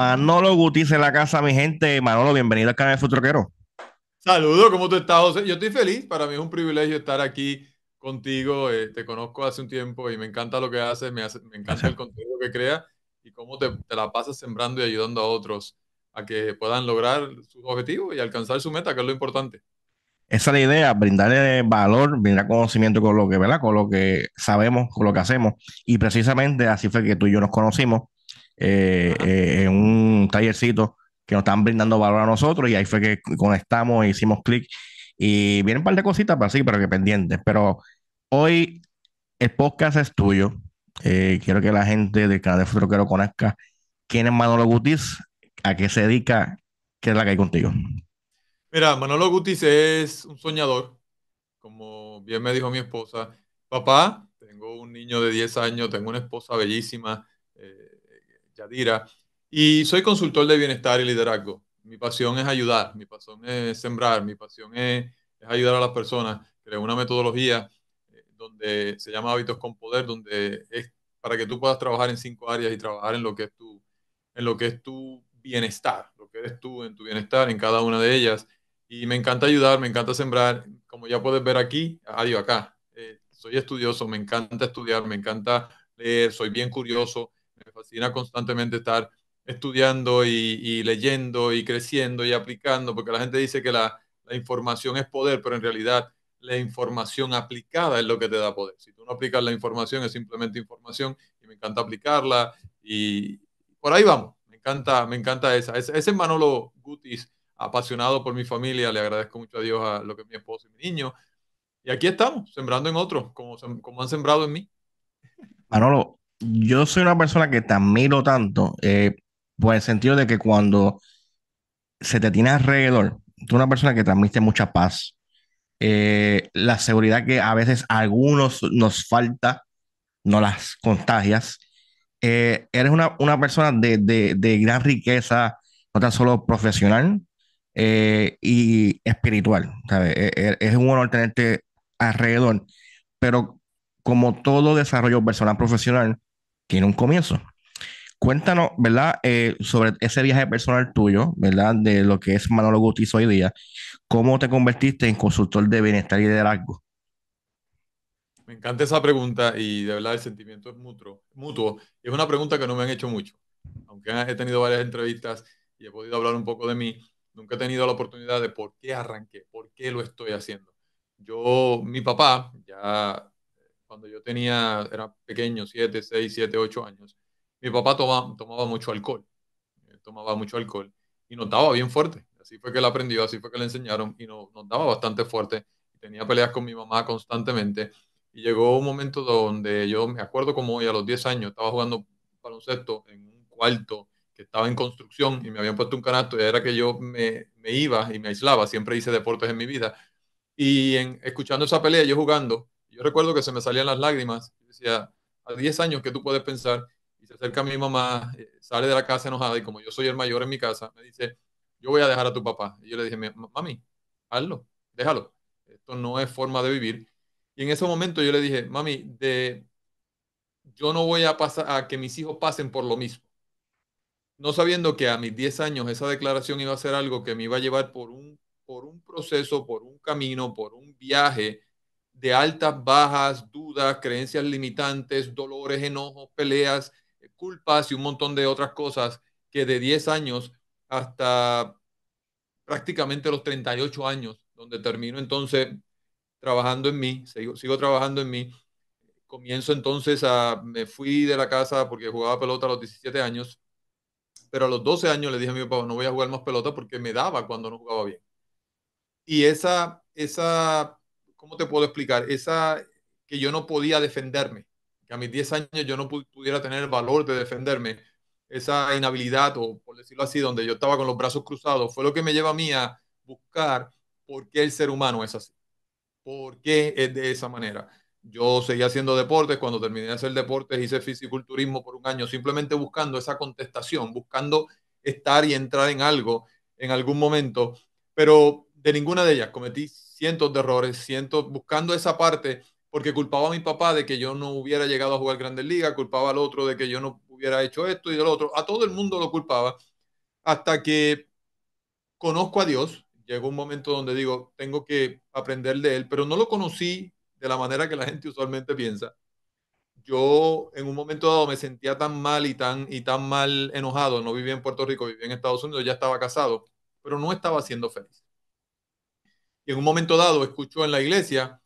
Manolo Gutiérrez en la casa, mi gente. Manolo, bienvenido al canal de Futroquero. Saludos, ¿cómo tú estás, José? Yo estoy feliz, para mí es un privilegio estar aquí contigo. Eh, te conozco hace un tiempo y me encanta lo que haces, me, hace, me encanta el contenido que creas y cómo te, la pasas sembrando y ayudando a otros a que puedan lograr sus objetivos y alcanzar su meta, que es lo importante. Esa es la idea, brindarle valor, brindar conocimiento con lo que, ¿verdad? Con lo que sabemos, con lo que hacemos. Y precisamente así fue que tú y yo nos conocimos eh, eh, en un tallercito que nos están brindando valor a nosotros y ahí fue que conectamos, e hicimos clic y vienen un par de cositas para sí, pero que pendientes. Pero hoy el podcast es tuyo. Eh, quiero que la gente del canal de Futuro que lo conozca. ¿Quién es Manolo Gutis? ¿A qué se dedica? ¿Qué es la que hay contigo? Mira, Manolo Gutis es un soñador, como bien me dijo mi esposa. Papá, tengo un niño de 10 años, tengo una esposa bellísima. Eh, Yadira, y soy consultor de bienestar y liderazgo. Mi pasión es ayudar, mi pasión es sembrar, mi pasión es, ayudar a las personas. Creo una metodología eh, donde se llama Hábitos con Poder, donde es para que tú puedas trabajar en cinco áreas y trabajar en lo que es tu, en lo que es tu bienestar, lo que eres tú en tu bienestar, en cada una de ellas. Y me encanta ayudar, me encanta sembrar. Como ya puedes ver aquí, adiós acá. Eh, soy estudioso, me encanta estudiar, me encanta leer, soy bien curioso fascina constantemente estar estudiando y, leyendo y creciendo y aplicando, porque la gente dice que la, información es poder, pero en realidad la información aplicada es lo que te da poder. Si tú no aplicas la información, es simplemente información y me encanta aplicarla y por ahí vamos. Me encanta, me encanta esa. Ese, es Manolo Gutis, apasionado por mi familia, le agradezco mucho a Dios a lo que es mi esposo y mi niño. Y aquí estamos, sembrando en otros, como, como han sembrado en mí. Manolo, yo soy una persona que te admiro tanto, eh, por el sentido de que cuando se te tiene alrededor, tú eres una persona que transmite mucha paz, eh, la seguridad que a veces a algunos nos falta, no las contagias. Eh, eres una, persona de, gran riqueza, no tan solo profesional y espiritual. E, e, es un honor tenerte alrededor, pero como todo desarrollo personal profesional, tiene un comienzo. Cuéntanos, ¿verdad? Eh, sobre ese viaje personal tuyo, ¿verdad? De lo que es Manolo Gutiz hoy día. ¿Cómo te convertiste en consultor de bienestar y liderazgo? Me encanta esa pregunta y de verdad el sentimiento es mutuo. mutuo. Es una pregunta que no me han hecho mucho. Aunque he tenido varias entrevistas y he podido hablar un poco de mí, nunca he tenido la oportunidad de por qué arranqué, por qué lo estoy haciendo. Yo, mi papá, ya cuando yo tenía, era pequeño, 7, 6, 7, 8 años, mi papá tomaba mucho alcohol, eh, tomaba mucho alcohol y notaba bien fuerte. Así fue que lo aprendió, así fue que le enseñaron y nos daba bastante fuerte. Tenía peleas con mi mamá constantemente y llegó un momento donde yo me acuerdo como hoy a los 10 años estaba jugando baloncesto en un cuarto que estaba en construcción y me habían puesto un canasto y era que yo me, me iba y me aislaba, siempre hice deportes en mi vida. Y en, escuchando esa pelea, yo jugando, yo recuerdo que se me salían las lágrimas. decía, a 10 años que tú puedes pensar, y se acerca a mi mamá, eh, sale de la casa enojada, y como yo soy el mayor en mi casa, me dice, yo voy a dejar a tu papá. Y yo le dije, mami, hazlo, déjalo. Esto no es forma de vivir. Y en ese momento yo le dije, mami, de, yo no voy a pasar a que mis hijos pasen por lo mismo. No sabiendo que a mis 10 años esa declaración iba a ser algo que me iba a llevar por un, por un proceso, por un camino, por un viaje de altas, bajas, dudas, creencias limitantes, dolores, enojos, peleas, eh, culpas y un montón de otras cosas que de 10 años hasta prácticamente los 38 años, donde termino entonces trabajando en mí, sigo, sigo trabajando en mí. Comienzo entonces a, me fui de la casa porque jugaba pelota a los 17 años, pero a los 12 años le dije a mi papá, no voy a jugar más pelota porque me daba cuando no jugaba bien. Y esa, esa ¿cómo te puedo explicar? Esa que yo no podía defenderme, que a mis 10 años yo no pudiera tener el valor de defenderme, esa inhabilidad, o por decirlo así, donde yo estaba con los brazos cruzados, fue lo que me lleva a mí a buscar por qué el ser humano es así, por qué es de esa manera. Yo seguía haciendo deportes, cuando terminé de hacer deportes hice fisiculturismo por un año, simplemente buscando esa contestación, buscando estar y entrar en algo en algún momento, pero de ninguna de ellas cometí cientos de errores, cientos, buscando esa parte, porque culpaba a mi papá de que yo no hubiera llegado a jugar Grandes Ligas, culpaba al otro de que yo no hubiera hecho esto y del otro, a todo el mundo lo culpaba, hasta que conozco a Dios, llegó un momento donde digo, tengo que aprender de Él, pero no lo conocí de la manera que la gente usualmente piensa. Yo en un momento dado me sentía tan mal y tan, y tan mal enojado, no vivía en Puerto Rico, vivía en Estados Unidos, ya estaba casado, pero no estaba siendo feliz en un momento dado escuchó en la iglesia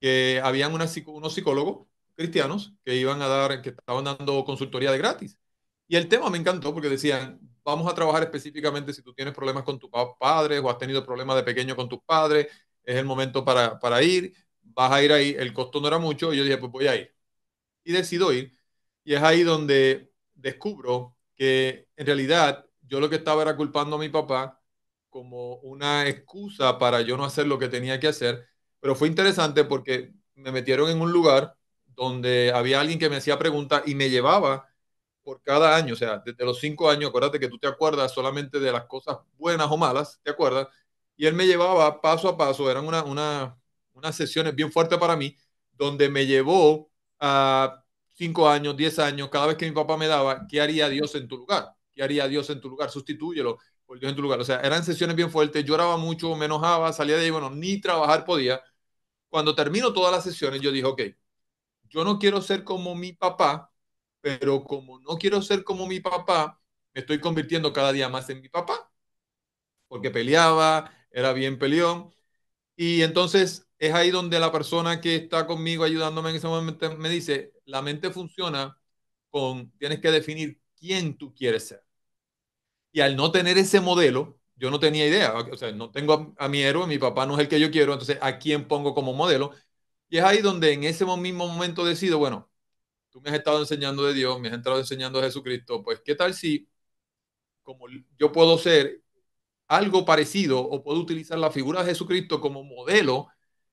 que habían unos psicólogos cristianos que iban a dar, que estaban dando consultoría de gratis. Y el tema me encantó porque decían, vamos a trabajar específicamente si tú tienes problemas con tus padres o has tenido problemas de pequeño con tus padres, es el momento para, para ir, vas a ir ahí, el costo no era mucho, y yo dije, pues voy a ir. Y decido ir, y es ahí donde descubro que en realidad yo lo que estaba era culpando a mi papá como una excusa para yo no hacer lo que tenía que hacer, pero fue interesante porque me metieron en un lugar donde había alguien que me hacía preguntas y me llevaba por cada año, o sea, desde los cinco años, acuérdate que tú te acuerdas solamente de las cosas buenas o malas, ¿te acuerdas? Y él me llevaba paso a paso, eran una, unas sesiones bien fuertes para mí, donde me llevó a cinco años, diez años, cada vez que mi papá me daba, ¿qué haría Dios en tu lugar? ¿Qué haría Dios en tu lugar? Sustitúyelo en tu lugar. O sea, eran sesiones bien fuertes, lloraba mucho, me enojaba, salía de ahí, bueno, ni trabajar podía. Cuando termino todas las sesiones, yo dije, ok, yo no quiero ser como mi papá, pero como no quiero ser como mi papá, me estoy convirtiendo cada día más en mi papá, porque peleaba, era bien peleón. Y entonces es ahí donde la persona que está conmigo ayudándome en ese momento me dice, la mente funciona con, tienes que definir quién tú quieres ser. Y al no tener ese modelo, yo no tenía idea. O sea, no tengo a, mi héroe, mi papá no es el que yo quiero, entonces ¿a quién pongo como modelo? Y es ahí donde en ese mismo momento decido, bueno, tú me has estado enseñando de Dios, me has estado enseñando de Jesucristo, pues ¿qué tal si como yo puedo ser algo parecido o puedo utilizar la figura de Jesucristo como modelo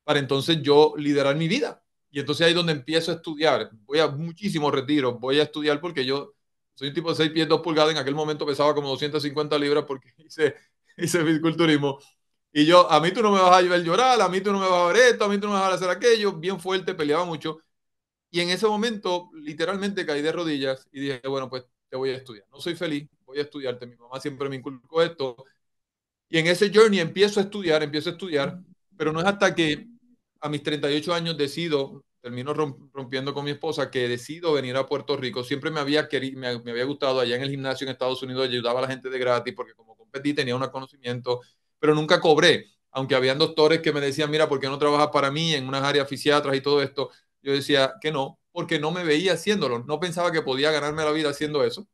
para entonces yo liderar mi vida? Y entonces ahí es donde empiezo a estudiar. Voy a muchísimos retiros, voy a estudiar porque yo soy un tipo de 6 pies, 2 pulgadas. En aquel momento pesaba como 250 libras porque hice, hice fisiculturismo. Y yo, a mí tú no me vas a a llorar, a mí tú no me vas a ver esto, a mí tú no me vas a hacer aquello. Bien fuerte, peleaba mucho. Y en ese momento, literalmente caí de rodillas y dije, bueno, pues te voy a estudiar. No soy feliz, voy a estudiarte. Mi mamá siempre me inculcó esto. Y en ese journey empiezo a estudiar, empiezo a estudiar, pero no es hasta que a mis 38 años decido termino rompiendo con mi esposa que decido venir a Puerto Rico. Siempre me había, querido, me, había gustado allá en el gimnasio en Estados Unidos, ayudaba a la gente de gratis porque como competí tenía un conocimiento pero nunca cobré. Aunque habían doctores que me decían, mira, ¿por qué no trabajas para mí en unas áreas fisiatras y todo esto? Yo decía que no, porque no me veía haciéndolo, no pensaba que podía ganarme la vida haciendo eso.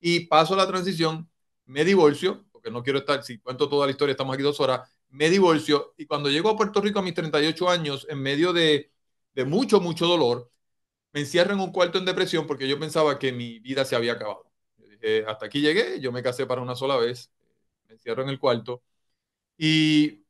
Y paso la transición, me divorcio, porque no quiero estar, si cuento toda la historia, estamos aquí dos horas, me divorcio y cuando llego a Puerto Rico a mis 38 años, en medio de de mucho, mucho dolor, me encierro en un cuarto en depresión porque yo pensaba que mi vida se había acabado. hasta aquí llegué, yo me casé para una sola vez, me encierro en el cuarto y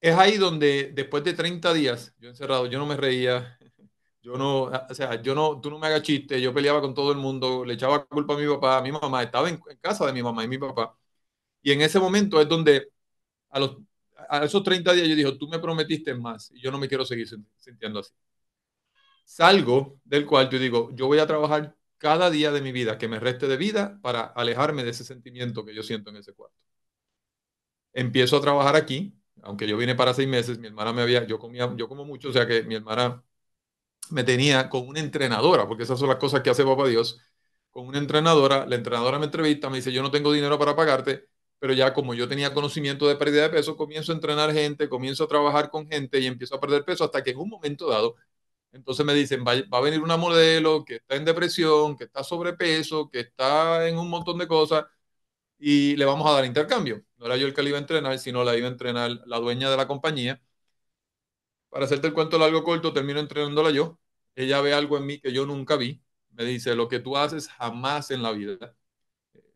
es ahí donde después de 30 días, yo encerrado, yo no me reía, yo no, o sea, yo no, tú no me hagas chiste, yo peleaba con todo el mundo, le echaba culpa a mi papá, a mi mamá, estaba en, casa de mi mamá y mi papá. Y en ese momento es donde a, los, a esos 30 días yo dije, tú me prometiste más y yo no me quiero seguir sintiendo así salgo del cuarto y digo, yo voy a trabajar cada día de mi vida que me reste de vida para alejarme de ese sentimiento que yo siento en ese cuarto. Empiezo a trabajar aquí, aunque yo vine para seis meses, mi hermana me había, yo comía, yo como mucho, o sea que mi hermana me tenía con una entrenadora, porque esas son las cosas que hace Papá Dios, con una entrenadora, la entrenadora me entrevista, me dice, yo no tengo dinero para pagarte, pero ya como yo tenía conocimiento de pérdida de peso, comienzo a entrenar gente, comienzo a trabajar con gente y empiezo a perder peso hasta que en un momento dado entonces me dicen, va, a venir una modelo que está en depresión, que está sobrepeso, que está en un montón de cosas y le vamos a dar intercambio. No era yo el que la iba a entrenar, sino la iba a entrenar la dueña de la compañía. Para hacerte el cuento largo corto, termino entrenándola yo. Ella ve algo en mí que yo nunca vi. Me dice, lo que tú haces jamás en la vida.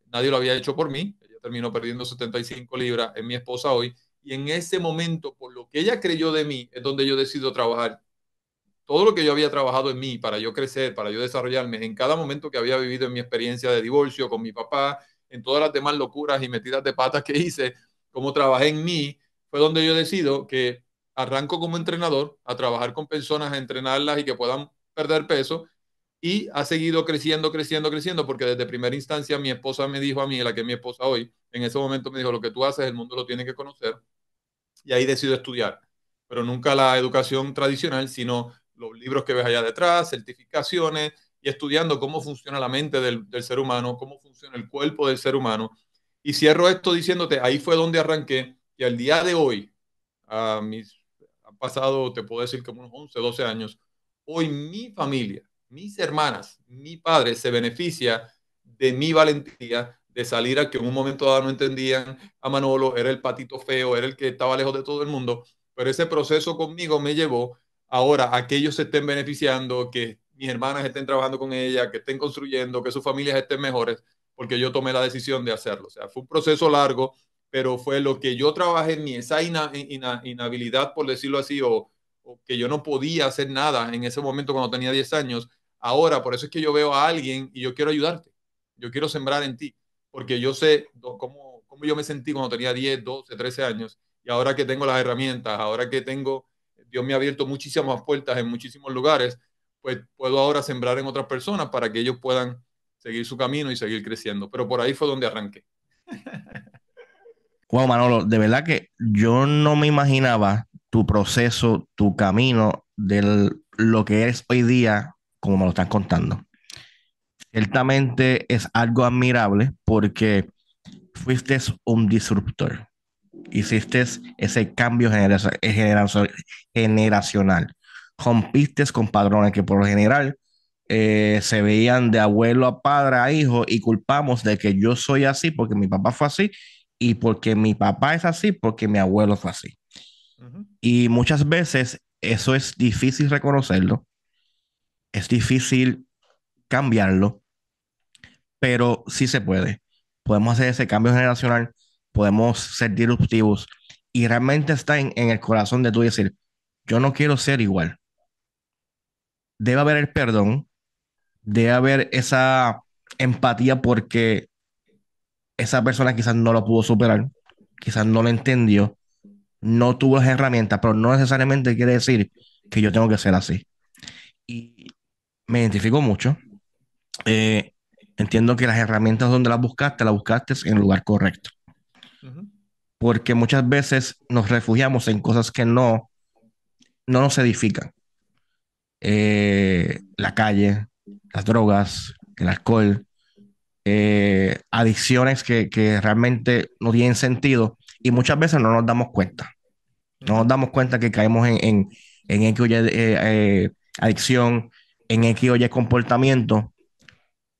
Nadie lo había hecho por mí. Ella terminó perdiendo 75 libras, en mi esposa hoy. Y en ese momento, por lo que ella creyó de mí, es donde yo decido trabajar todo lo que yo había trabajado en mí para yo crecer, para yo desarrollarme, en cada momento que había vivido en mi experiencia de divorcio con mi papá, en todas las demás locuras y metidas de patas que hice, como trabajé en mí, fue donde yo decido que arranco como entrenador a trabajar con personas, a entrenarlas y que puedan perder peso. Y ha seguido creciendo, creciendo, creciendo, porque desde primera instancia mi esposa me dijo a mí, la que es mi esposa hoy, en ese momento me dijo, lo que tú haces, el mundo lo tiene que conocer. Y ahí decido estudiar, pero nunca la educación tradicional, sino los libros que ves allá detrás, certificaciones y estudiando cómo funciona la mente del, ser humano, cómo funciona el cuerpo del ser humano. Y cierro esto diciéndote, ahí fue donde arranqué y al día de hoy, a mis, han pasado, te puedo decir, como unos 11, 12 años, hoy mi familia, mis hermanas, mi padre se beneficia de mi valentía de salir a que en un momento dado no entendían a Manolo, era el patito feo, era el que estaba lejos de todo el mundo, pero ese proceso conmigo me llevó Ahora, aquellos se estén beneficiando, que mis hermanas estén trabajando con ella, que estén construyendo, que sus familias estén mejores, porque yo tomé la decisión de hacerlo. O sea, fue un proceso largo, pero fue lo que yo trabajé, en mi esa ina, inhabilidad, por decirlo así, o, que yo no podía hacer nada en ese momento cuando tenía 10 años. Ahora, por eso es que yo veo a alguien y yo quiero ayudarte, yo quiero sembrar en ti, porque yo sé cómo, cómo yo me sentí cuando tenía 10, 12, 13 años, y ahora que tengo las herramientas, ahora que tengo Dios me ha abierto muchísimas puertas en muchísimos lugares, pues puedo ahora sembrar en otras personas para que ellos puedan seguir su camino y seguir creciendo. Pero por ahí fue donde arranqué. Wow, Manolo, de verdad que yo no me imaginaba tu proceso, tu camino de lo que eres hoy día, como me lo están contando. Ciertamente es algo admirable porque fuiste un disruptor hiciste ese cambio generacional. Rompiste con padrones que por lo general eh, se veían de abuelo a padre a hijo y culpamos de que yo soy así porque mi papá fue así y porque mi papá es así porque mi abuelo fue así. Y muchas veces eso es difícil reconocerlo, es difícil cambiarlo, pero sí se puede. Podemos hacer ese cambio generacional podemos ser disruptivos y realmente está en, el corazón de tú decir, yo no quiero ser igual. Debe haber el perdón, debe haber esa empatía porque esa persona quizás no lo pudo superar, quizás no lo entendió, no tuvo las herramientas, pero no necesariamente quiere decir que yo tengo que ser así. Y me identifico mucho. Eh, entiendo que las herramientas donde las buscaste, las buscaste en el lugar correcto porque muchas veces nos refugiamos en cosas que no, no nos edifican. Eh, la calle, las drogas, el alcohol, eh, adicciones que, realmente no tienen sentido y muchas veces no nos damos cuenta. No nos damos cuenta que caemos en, en, en X eh, adicción, en X Y comportamiento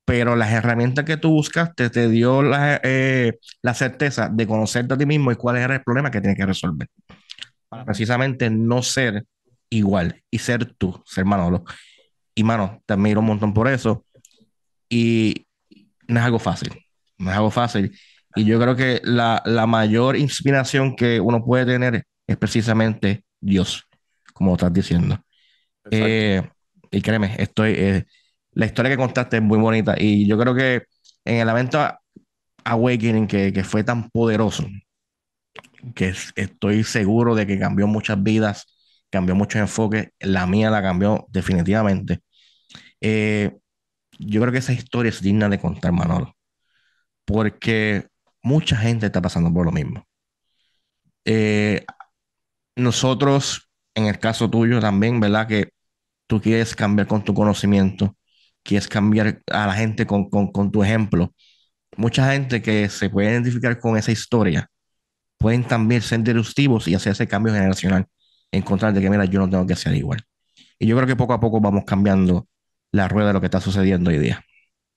pero las herramientas que tú buscas te dio la, eh, la certeza de conocerte a ti mismo y cuál era el problema que tienes que resolver. Para precisamente no ser igual y ser tú, ser Manolo. Y mano, te admiro un montón por eso. Y no es algo fácil, no es algo fácil. Y yo creo que la, la mayor inspiración que uno puede tener es precisamente Dios, como estás diciendo. Eh, y créeme, estoy, eh, la historia que contaste es muy bonita. Y yo creo que en el evento Awakening, que, fue tan poderoso, que estoy seguro de que cambió muchas vidas, cambió muchos enfoques, la mía la cambió definitivamente. Eh, yo creo que esa historia es digna de contar, Manolo, porque mucha gente está pasando por lo mismo. Eh, nosotros, en el caso tuyo también, ¿verdad? Que tú quieres cambiar con tu conocimiento, quieres cambiar a la gente con, con, tu ejemplo. Mucha gente que se puede identificar con esa historia pueden también ser deductivos y hacer ese cambio generacional. Encontrar de que, mira, yo no tengo que hacer igual. Y yo creo que poco a poco vamos cambiando la rueda de lo que está sucediendo hoy día.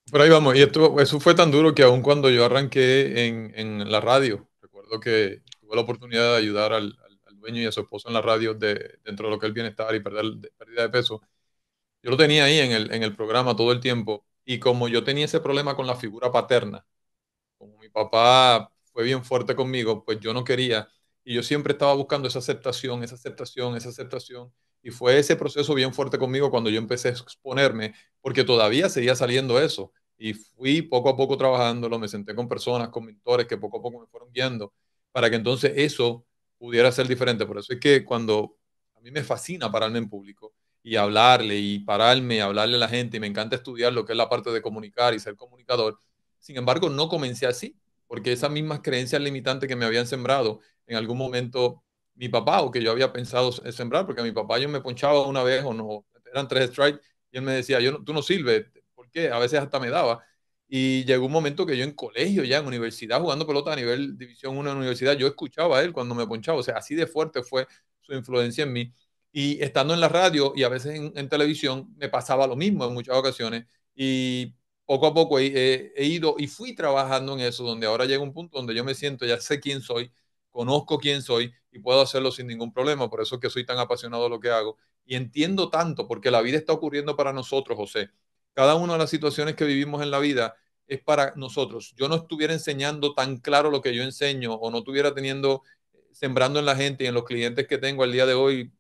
Por ahí vamos. Y esto, eso fue tan duro que aun cuando yo arranqué en, en la radio, recuerdo que tuve la oportunidad de ayudar al, dueño y a su esposo en la radio de, dentro de lo que es el bienestar y perder, pérdida de peso. Yo lo tenía ahí en el, programa todo el tiempo y como yo tenía ese problema con la figura paterna, como mi papá fue bien fuerte conmigo, pues yo no quería y yo siempre estaba buscando esa aceptación, esa aceptación, esa aceptación. Y fue ese proceso bien fuerte conmigo cuando yo empecé a exponerme, porque todavía seguía saliendo eso. Y fui poco a poco trabajándolo, me senté con personas, con mentores que poco a poco me fueron guiando, para que entonces eso pudiera ser diferente. Por eso es que cuando a mí me fascina pararme en público, y hablarle y pararme, hablarle a la gente y me encanta estudiar lo que es la parte de comunicar y ser comunicador. Sin embargo, no comencé así, porque esas mismas creencias limitantes que me habían sembrado en algún momento mi papá o que yo había pensado eh, sembrar, porque a mi papá yo me ponchaba una vez o no, eran tres strikes y él me decía, yo tú no sirves, ¿por qué? A veces hasta me daba. Y llegó un momento que yo en colegio, ya en universidad, jugando pelota a nivel División 1 en universidad, yo escuchaba a él cuando me ponchaba, o sea, así de fuerte fue su influencia en mí. Y estando en la radio y a veces en, televisión, me pasaba lo mismo en muchas ocasiones. Y poco a poco he, ido y fui trabajando en eso, donde ahora llega un punto donde yo me siento, ya sé quién soy, conozco quién soy y puedo hacerlo sin ningún problema. Por eso es que soy tan apasionado de lo que hago y entiendo tanto, porque la vida está ocurriendo para nosotros, José. Cada una de las situaciones que vivimos en la vida es para nosotros. Yo no estuviera enseñando tan claro lo que yo enseño o no estuviera teniendo, eh, sembrando en la gente y en los clientes que tengo el día de hoy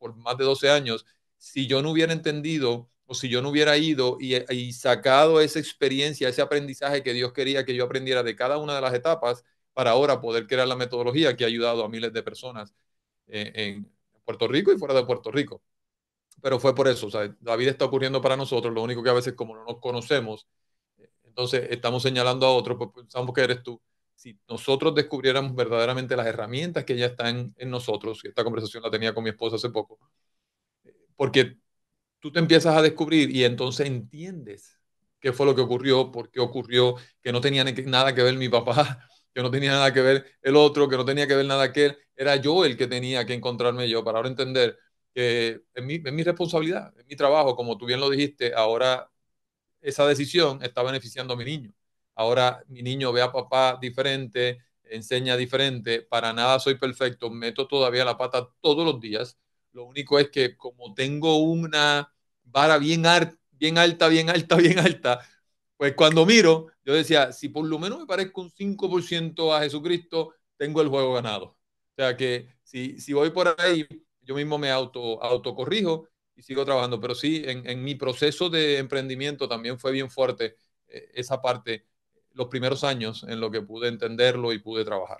por más de 12 años, si yo no hubiera entendido o si yo no hubiera ido y, sacado esa experiencia, ese aprendizaje que Dios quería que yo aprendiera de cada una de las etapas para ahora poder crear la metodología que ha ayudado a miles de personas eh, en, Puerto Rico y fuera de Puerto Rico. Pero fue por eso, o la vida está ocurriendo para nosotros, lo único que a veces como no nos conocemos, eh, entonces estamos señalando a otros, pues, pues pensamos que eres tú si nosotros descubriéramos verdaderamente las herramientas que ya están en nosotros, esta conversación la tenía con mi esposa hace poco, porque tú te empiezas a descubrir y entonces entiendes qué fue lo que ocurrió, por qué ocurrió, que no tenía nada que ver mi papá, que no tenía nada que ver el otro, que no tenía que ver nada aquel, era yo el que tenía que encontrarme yo para ahora entender que mi, es mi responsabilidad, es mi trabajo, como tú bien lo dijiste, ahora esa decisión está beneficiando a mi niño ahora mi niño ve a papá diferente, enseña diferente, para nada soy perfecto, meto todavía la pata todos los días. Lo único es que como tengo una vara bien, bien alta, bien alta, bien alta, pues cuando miro, yo decía, si por lo menos me parezco un 5% a Jesucristo, tengo el juego ganado. O sea que si, si voy por ahí, yo mismo me auto, autocorrijo y sigo trabajando. Pero sí, en, en mi proceso de emprendimiento también fue bien fuerte eh, esa parte los primeros años en lo que pude entenderlo y pude trabajar.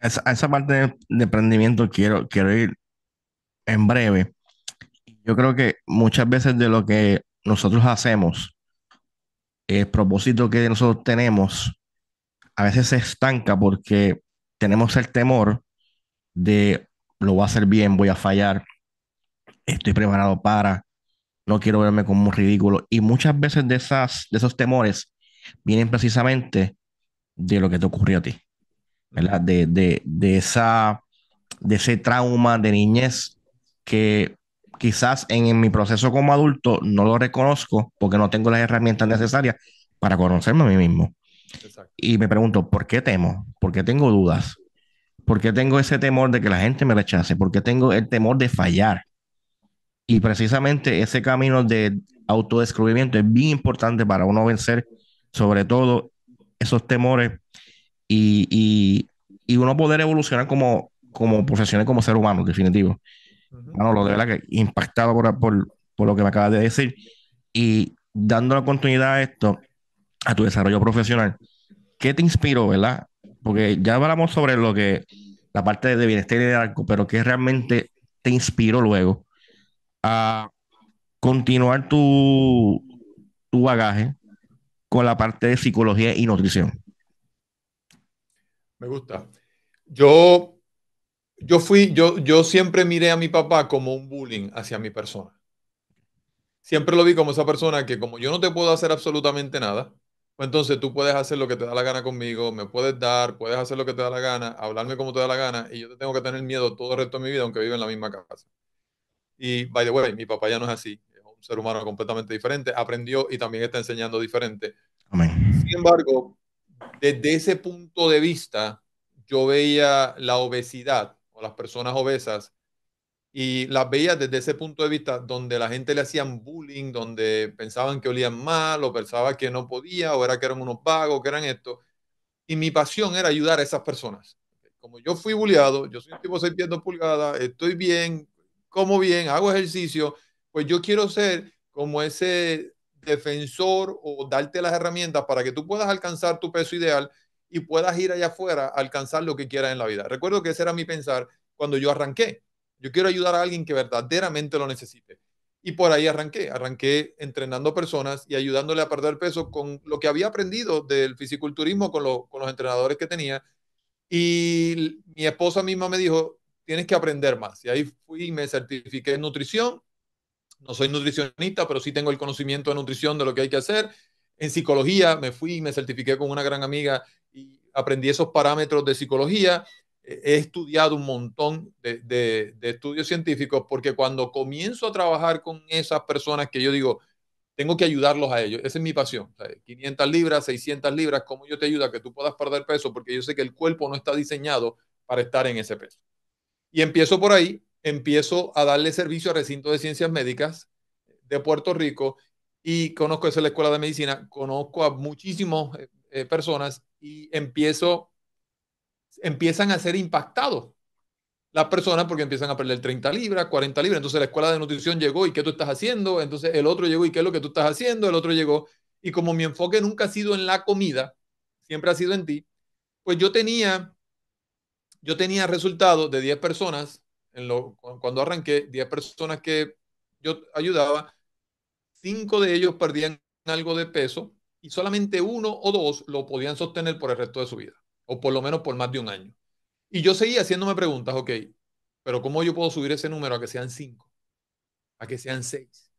a esa parte de, de emprendimiento quiero, quiero ir en breve. Yo creo que muchas veces de lo que nosotros hacemos, el propósito que nosotros tenemos, a veces se estanca porque tenemos el temor de lo voy a hacer bien, voy a fallar, estoy preparado para, no quiero verme como un ridículo. Y muchas veces de, esas, de esos temores vienen precisamente de lo que te ocurrió a ti, ¿verdad? De, de, de, esa, de ese trauma de niñez que quizás en, mi proceso como adulto no lo reconozco porque no tengo las herramientas necesarias para conocerme a mí mismo. Y me pregunto, ¿por qué temo? ¿Por qué tengo dudas? ¿Por qué tengo ese temor de que la gente me rechace? ¿Por qué tengo el temor de fallar? Y precisamente ese camino de autodescubrimiento es bien importante para uno vencer sobre todo esos temores y, uno poder evolucionar como, como profesional, como ser humano, definitivo. Bueno, lo de verdad que impactado por, por, lo que me acabas de decir y dando la oportunidad a esto, a tu desarrollo profesional, ¿qué te inspiró, verdad? Porque ya hablamos sobre lo que la parte de bienestar y de arco, pero ¿qué realmente te inspiró luego a continuar tu, tu bagaje, con la parte de psicología y nutrición. Me gusta. Yo, yo fui, yo, yo siempre miré a mi papá como un bullying hacia mi persona. Siempre lo vi como esa persona que como yo no te puedo hacer absolutamente nada, pues entonces tú puedes hacer lo que te da la gana conmigo, me puedes dar, puedes hacer lo que te da la gana, hablarme como te da la gana, y yo te tengo que tener miedo todo el resto de mi vida, aunque vive en la misma casa. Y, by the way, mi papá ya no es así, es un ser humano completamente diferente, aprendió y también está enseñando diferente. Sin embargo, desde ese punto de vista, yo veía la obesidad o las personas obesas y las veía desde ese punto de vista donde la gente le hacían bullying, donde pensaban que olían mal o pensaba que no podía o era que eran unos vagos, que eran esto. Y mi pasión era ayudar a esas personas. Como yo fui bulleado, yo soy un tipo 6 estoy bien, como bien, hago ejercicio, pues yo quiero ser como ese defensor o darte las herramientas para que tú puedas alcanzar tu peso ideal y puedas ir allá afuera a alcanzar lo que quieras en la vida. Recuerdo que ese era mi pensar cuando yo arranqué. Yo quiero ayudar a alguien que verdaderamente lo necesite. Y por ahí arranqué. Arranqué entrenando personas y ayudándole a perder peso con lo que había aprendido del fisiculturismo con, los entrenadores que tenía. Y mi esposa misma me dijo, tienes que aprender más. Y ahí fui, y me certifiqué en nutrición no soy nutricionista, pero sí tengo el conocimiento de nutrición de lo que hay que hacer. En psicología me fui, y me certifiqué con una gran amiga y aprendí esos parámetros de psicología. He estudiado un montón de, de estudios científicos porque cuando comienzo a trabajar con esas personas que yo digo, tengo que ayudarlos a ellos. Esa es mi pasión. 500 libras, 600 libras, ¿cómo yo te ayudo a que tú puedas perder peso? Porque yo sé que el cuerpo no está diseñado para estar en ese peso. Y empiezo por ahí empiezo a darle servicio al recinto de ciencias médicas de Puerto Rico y conozco eso la escuela de medicina, conozco a muchísimas eh, eh, personas y empiezo, empiezan a ser impactados las personas porque empiezan a perder 30 libras, 40 libras. Entonces la escuela de nutrición llegó y ¿qué tú estás haciendo? Entonces el otro llegó y ¿qué es lo que tú estás haciendo? El otro llegó. Y como mi enfoque nunca ha sido en la comida, siempre ha sido en ti, pues yo tenía, yo tenía resultados de 10 personas cuando arranqué, 10 personas que yo ayudaba, 5 de ellos perdían algo de peso y solamente uno o dos lo podían sostener por el resto de su vida, o por lo menos por más de un año. Y yo seguía haciéndome preguntas, ok, pero ¿cómo yo puedo subir ese número a que sean 5? A que sean 6.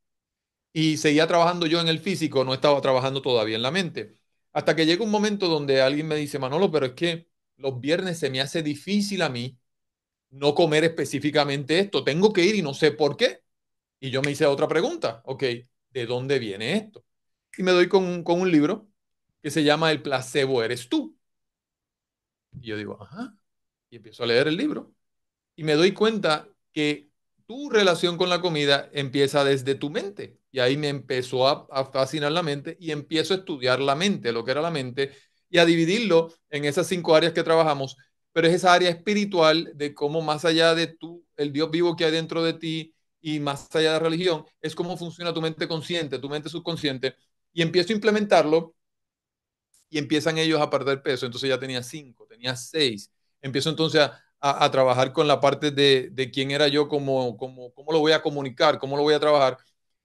Y seguía trabajando yo en el físico, no estaba trabajando todavía en la mente. Hasta que llega un momento donde alguien me dice, Manolo, pero es que los viernes se me hace difícil a mí no comer específicamente esto. Tengo que ir y no sé por qué. Y yo me hice otra pregunta, ok, ¿de dónde viene esto? Y me doy con, un libro que se llama El placebo eres tú. Y yo digo, ajá, y empiezo a leer el libro. Y me doy cuenta que tu relación con la comida empieza desde tu mente. Y ahí me empezó a, fascinar la mente y empiezo a estudiar la mente, lo que era la mente, y a dividirlo en esas cinco áreas que trabajamos pero es esa área espiritual de cómo más allá de tú, el Dios vivo que hay dentro de ti y más allá de la religión, es cómo funciona tu mente consciente, tu mente subconsciente, y empiezo a implementarlo y empiezan ellos a perder peso. Entonces ya tenía cinco, tenía seis. Empiezo entonces a, a, trabajar con la parte de, de quién era yo, cómo, cómo, cómo lo voy a comunicar, cómo lo voy a trabajar.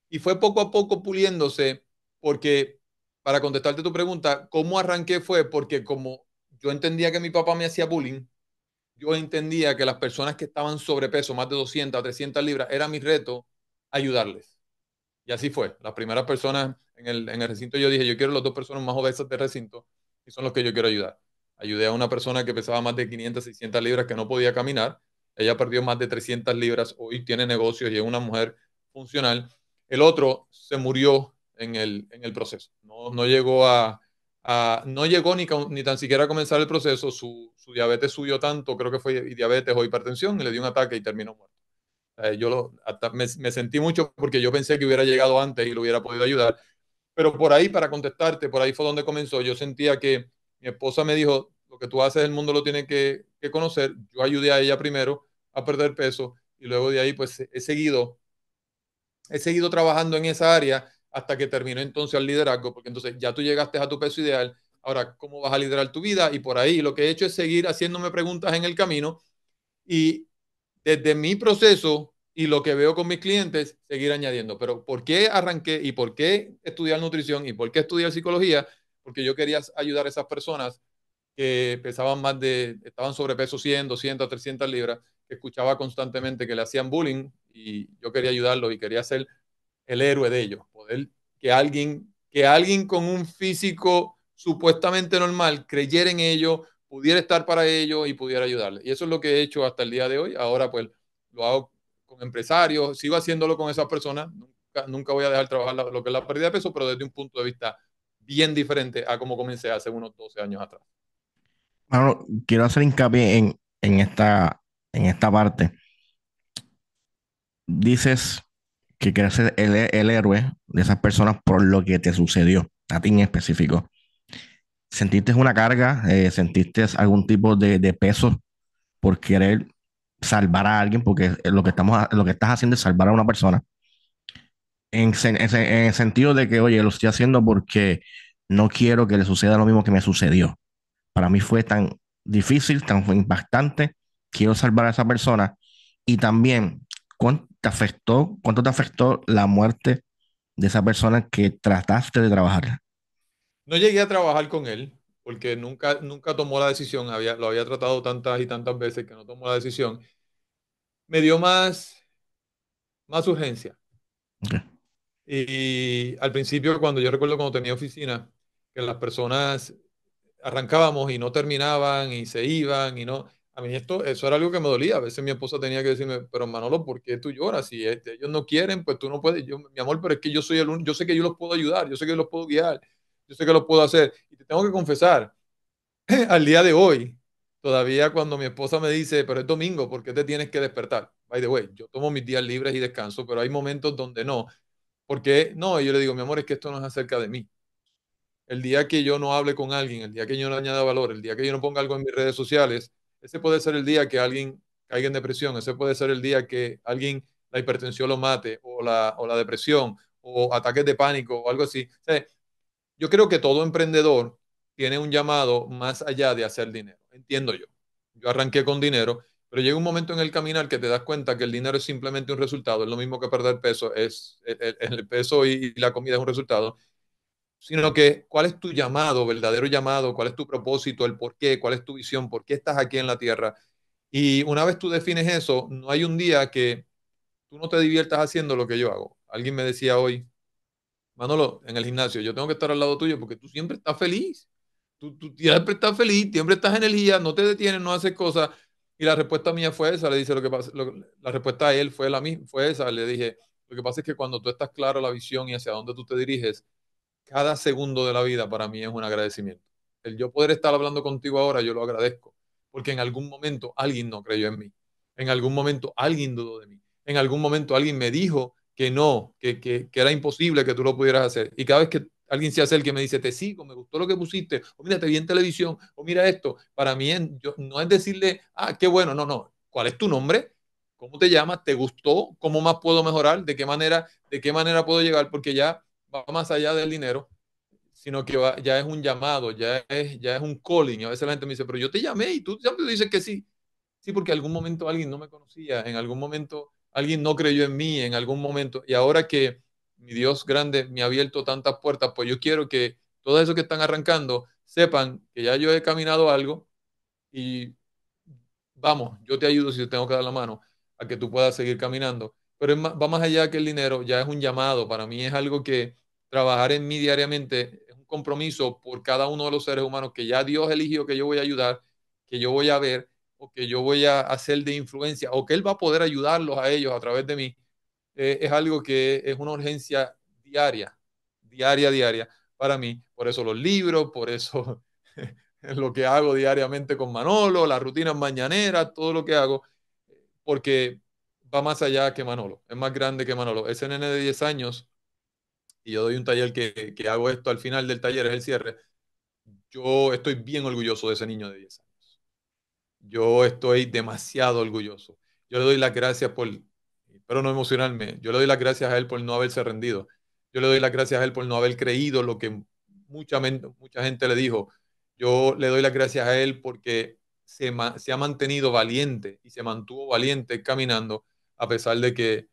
Y fue poco a poco puliéndose porque, para contestarte tu pregunta, cómo arranqué fue porque como yo entendía que mi papá me hacía bullying. Yo entendía que las personas que estaban sobrepeso, más de 200 o 300 libras, era mi reto ayudarles. Y así fue. Las primeras personas en el, recinto, yo dije, yo quiero las dos personas más obesas del recinto y son los que yo quiero ayudar. Ayudé a una persona que pesaba más de 500, 600 libras, que no podía caminar. Ella perdió más de 300 libras, hoy tiene negocios y es una mujer funcional. El otro se murió en el, proceso. no llegó a, Ah, no llegó ni, ni, tan siquiera a comenzar el proceso, su, su, diabetes subió tanto, creo que fue diabetes o hipertensión, y le dio un ataque y terminó muerto. Eh, yo lo, me, sentí mucho porque yo pensé que hubiera llegado antes y lo hubiera podido ayudar. Pero por ahí, para contestarte, por ahí fue donde comenzó. Yo sentía que mi esposa me dijo, lo que tú haces, el mundo lo tiene que, que conocer. Yo ayudé a ella primero a perder peso y luego de ahí pues he seguido, he seguido trabajando en esa área hasta que terminó entonces el liderazgo, porque entonces ya tú llegaste a tu peso ideal, ahora cómo vas a liderar tu vida y por ahí lo que he hecho es seguir haciéndome preguntas en el camino y desde mi proceso y lo que veo con mis clientes, seguir añadiendo, pero ¿por qué arranqué y por qué estudiar nutrición y por qué estudiar psicología? Porque yo quería ayudar a esas personas que pesaban más de, estaban sobrepeso 100, 200, 300 libras, que escuchaba constantemente que le hacían bullying y yo quería ayudarlo y quería hacer el héroe de ellos, poder que alguien, que alguien con un físico supuestamente normal creyera en ellos, pudiera estar para ellos y pudiera ayudarles. Y eso es lo que he hecho hasta el día de hoy. Ahora pues lo hago con empresarios, sigo haciéndolo con esas personas, nunca, nunca voy a dejar trabajar lo que es la pérdida de peso, pero desde un punto de vista bien diferente a como comencé hace unos 12 años atrás. quiero hacer hincapié en, esta, en esta parte. Dices que quieres ser el, héroe de esas personas por lo que te sucedió, a ti en específico. ¿Sentiste una carga? Eh, ¿Sentiste algún tipo de, peso por querer salvar a alguien? Porque lo que, estamos, lo que estás haciendo es salvar a una persona. En, el sentido de que, oye, lo estoy haciendo porque no quiero que le suceda lo mismo que me sucedió. Para mí fue tan difícil, tan impactante. Quiero salvar a esa persona. Y también, ¿cuánto, te afectó, cuánto te afectó la muerte de esa persona que trataste de trabajar? No llegué a trabajar con él porque nunca, nunca tomó la decisión, había, lo había tratado tantas y tantas veces que no tomó la decisión. Me dio más, más urgencia. y al principio, cuando yo recuerdo cuando tenía oficina, que las personas arrancábamos y no terminaban y se iban y no. A mí esto, eso era algo que me dolía. A veces mi esposa tenía que decirme, pero Manolo, ¿por qué tú lloras? Si este, ellos no quieren, pues tú no puedes. Yo, mi amor, pero es que yo soy el único, yo sé que yo los puedo ayudar, yo sé que yo los puedo guiar, yo sé que los puedo hacer. Y te tengo que confesar, al día de hoy, todavía cuando mi esposa me dice, pero es domingo, ¿por qué te tienes que despertar? By the way, yo tomo mis días libres y descanso, pero hay momentos donde no. Porque no, yo le digo, mi amor, es que esto no es acerca de mí el día que yo no hable con alguien, el día que yo no añada valor, el día que yo no ponga algo en mis redes sociales, ese puede ser el día que alguien caiga en depresión, ese puede ser el día que alguien la hipertensión lo mate, o la, o la depresión, o ataques de pánico, o algo así. yo creo que todo emprendedor tiene un llamado más allá de hacer dinero, entiendo yo. Yo arranqué con dinero, pero llega un momento en el caminar que te das cuenta que el dinero es simplemente un resultado, es lo mismo que perder peso, es e, e, el, peso y la comida es un resultado sino que cuál es tu llamado, verdadero llamado, cuál es tu propósito, el por qué, cuál es tu visión, por qué estás aquí en la tierra. Y una vez tú defines eso, no hay un día que tú no te diviertas haciendo lo que yo hago. Alguien me decía hoy, Manolo, en el gimnasio, yo tengo que estar al lado tuyo porque tú siempre estás feliz. Tú, siempre estás feliz, siempre estás energía, no te detienes, no haces cosas. Y la respuesta mía fue esa, le dice lo que pasa, la respuesta a él fue la misma, fue esa, le dije, lo que pasa es que cuando tú estás claro la visión y hacia dónde tú te diriges, cada segundo de la vida para mí es un agradecimiento. El yo poder estar hablando contigo ahora, yo lo agradezco, porque en algún momento alguien no creyó en mí, en algún momento alguien dudó de mí, en algún momento alguien me dijo que no, que, era imposible que tú lo pudieras hacer. Y cada vez que alguien se hace el que me dice, te sigo, me gustó lo que pusiste, o mira, te vi en televisión, o mira esto, para mí no es decirle, ah, qué bueno, no, no, ¿cuál es tu nombre? ¿Cómo te llamas? ¿Te gustó? ¿Cómo más puedo mejorar? ¿De qué manera, de qué manera puedo llegar? Porque ya va más allá del dinero, sino que ya es un llamado, ya es, ya es un calling. A veces la gente me dice, pero yo te llamé y tú siempre dices que sí. Sí, porque en algún momento alguien no me conocía, en algún momento alguien no creyó en mí, en algún momento. Y ahora que mi Dios grande me ha abierto tantas puertas, pues yo quiero que todos esos que están arrancando sepan que ya yo he caminado algo y vamos, yo te ayudo si te tengo que dar la mano a que tú puedas seguir caminando. Pero va más allá que el dinero, ya es un llamado, para mí es algo que trabajar en mí diariamente es un compromiso por cada uno de los seres humanos que ya Dios eligió que yo voy a ayudar, que yo voy a ver o que yo voy a hacer de influencia o que Él va a poder ayudarlos a ellos a través de mí. Eh, es algo que es una urgencia diaria, diaria, diaria para mí. Por eso los libros, por eso lo que hago diariamente con Manolo, las rutinas mañaneras, todo lo que hago, porque va más allá que Manolo, es más grande que Manolo. Ese nene de 10 años y yo doy un taller que, hago esto al final del taller, es el cierre, yo estoy bien orgulloso de ese niño de 10 años. Yo estoy demasiado orgulloso. Yo le doy las gracias por, pero no emocionarme, yo le doy las gracias a él por no haberse rendido. Yo le doy las gracias a él por no haber creído lo que mucha, mucha gente le dijo. Yo le doy las gracias a él porque se ha mantenido valiente y se mantuvo valiente caminando a pesar de que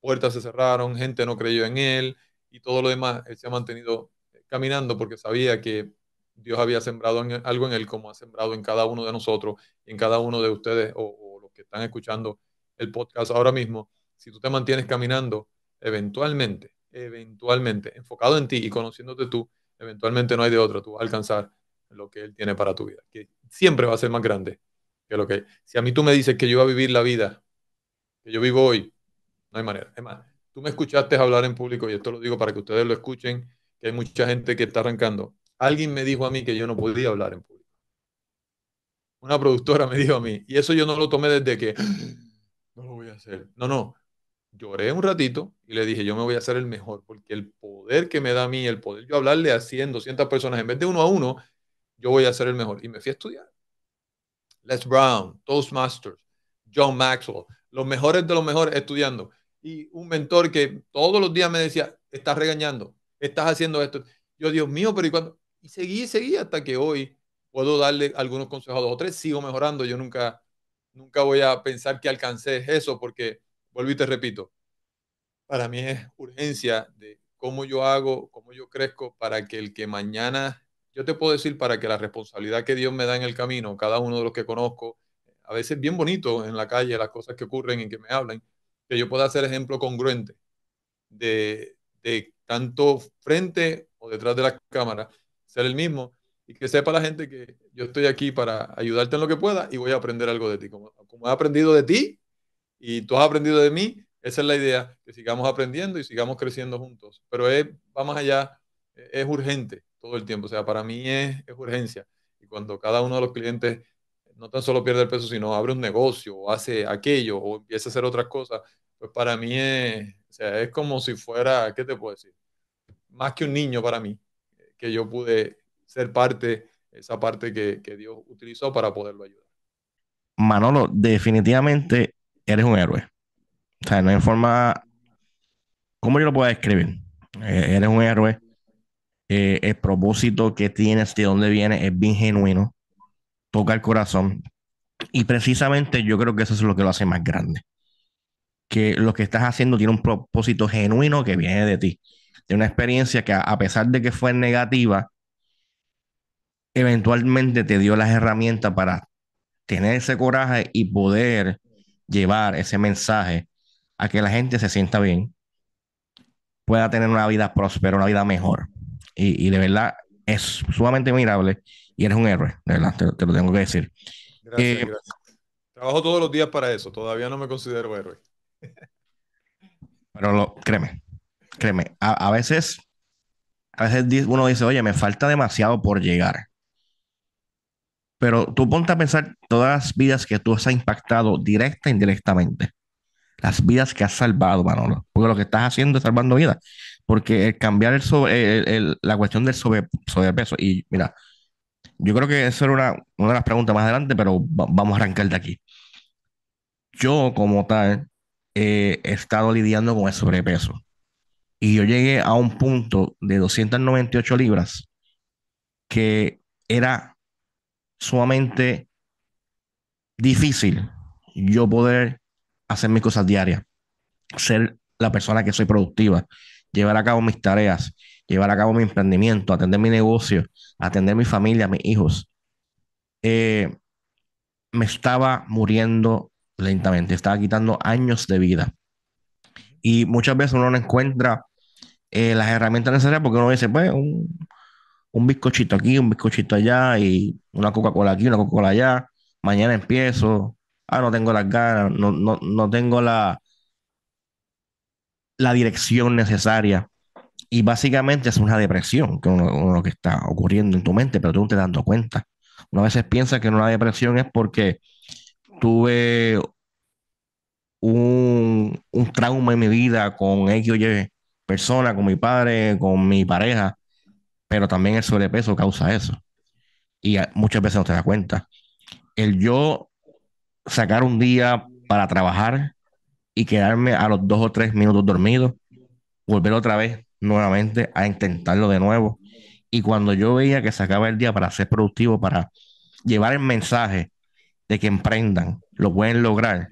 puertas se cerraron, gente no creyó en él, y todo lo demás, él se ha mantenido eh, caminando porque sabía que Dios había sembrado algo en él como ha sembrado en cada uno de nosotros, en cada uno de ustedes o, los que están escuchando el podcast ahora mismo. Si tú te mantienes caminando, eventualmente, eventualmente, enfocado en ti y conociéndote tú, eventualmente no hay de otro, tú vas a alcanzar lo que Él tiene para tu vida, que siempre va a ser más grande que lo que... Si a mí tú me dices que yo voy a vivir la vida que yo vivo hoy, no hay manera. Es más, Tú me escuchaste hablar en público, y esto lo digo para que ustedes lo escuchen, que hay mucha gente que está arrancando. Alguien me dijo a mí que yo no podía hablar en público. Una productora me dijo a mí, y eso yo no lo tomé desde que ah, no lo voy a hacer. No, no. Lloré un ratito y le dije, yo me voy a hacer el mejor, porque el poder que me da a mí, el poder yo hablarle a 100, 200 personas en vez de uno a uno, yo voy a ser el mejor. Y me fui a estudiar. Les Brown, Toastmasters, John Maxwell, los mejores de los mejores estudiando y un mentor que todos los días me decía, estás regañando, estás haciendo esto. Yo, Dios mío, pero ¿y cuándo? Y seguí, seguí hasta que hoy puedo darle algunos consejos a dos o tres, sigo mejorando, yo nunca, nunca voy a pensar que alcancé eso porque, vuelvo y te repito, para mí es urgencia de cómo yo hago, cómo yo crezco para que el que mañana, yo te puedo decir para que la responsabilidad que Dios me da en el camino, cada uno de los que conozco, a veces bien bonito en la calle las cosas que ocurren en que me hablan, que yo pueda hacer ejemplo congruente de, tanto frente o detrás de la cámara, ser el mismo y que sepa la gente que yo estoy aquí para ayudarte en lo que pueda y voy a aprender algo de ti. Como, he aprendido de ti y tú has aprendido de mí, esa es la idea, que sigamos aprendiendo y sigamos creciendo juntos. Pero es, más allá, es urgente todo el tiempo. O sea, para mí es urgencia. Y cuando cada uno de los clientes no tan solo pierde el peso, sino abre un negocio o hace aquello o empieza a hacer otras cosas, pues para mí es, es como si fuera, ¿qué te puedo decir? Más que un niño para mí, que yo pude ser parte, esa parte que, que Dios utilizó para poderlo ayudar. Manolo, definitivamente eres un héroe. O sea, no hay forma, ¿cómo yo lo puedo describir? Eh, eres un héroe. Eh, el propósito que tienes, de dónde vienes, es bien genuino toca el corazón. Y precisamente yo creo que eso es lo que lo hace más grande. Que lo que estás haciendo tiene un propósito genuino que viene de ti. De una experiencia que a pesar de que fue negativa, eventualmente te dio las herramientas para tener ese coraje y poder llevar ese mensaje a que la gente se sienta bien, pueda tener una vida próspera, una vida mejor. Y, de verdad es sumamente admirable y eres un héroe, de verdad, te, lo tengo que decir. Eh, Trabajo todos los días para eso, todavía no me considero héroe. Pero lo, créeme, créeme, a, veces, a veces uno dice, oye, me falta demasiado por llegar. Pero tú ponte a pensar todas las vidas que tú has impactado directa e indirectamente. Las vidas que has salvado, Manolo. Porque lo que estás haciendo es salvando vidas. Porque cambiar el la cuestión del sobre, sobrepeso, y mira, yo creo que eso era una, de las preguntas más adelante, pero vamos a arrancar de aquí. Yo, como tal, he estado lidiando con el sobrepeso. Y yo llegué a un punto de 298 libras que era sumamente difícil yo poder hacer mis cosas diarias, ser la persona que soy productiva, llevar a cabo mis tareas, llevar a cabo mi emprendimiento, atender mi negocio, atender mi familia, mis hijos. Eh, me estaba muriendo lentamente, estaba quitando años de vida. Y muchas veces uno no encuentra eh, las herramientas necesarias porque uno dice, pues, un, un bizcochito aquí, un bizcochito allá, y una Coca-Cola aquí, una Coca-Cola allá, mañana empiezo, ah, no tengo las ganas, no, no, no tengo la, la dirección necesaria y básicamente es una depresión, que es lo que está ocurriendo en tu mente, pero tú no te das dando cuenta. Una veces piensa que no una depresión es porque tuve un, un trauma en mi vida con X o Y persona, con mi padre, con mi pareja, pero también el sobrepeso causa eso. Y muchas veces no te das cuenta. El yo sacar un día para trabajar y quedarme a los dos o tres minutos dormido, volver otra vez nuevamente a intentarlo de nuevo. Y cuando yo veía que se acababa el día para ser productivo, para llevar el mensaje de que emprendan, lo pueden lograr,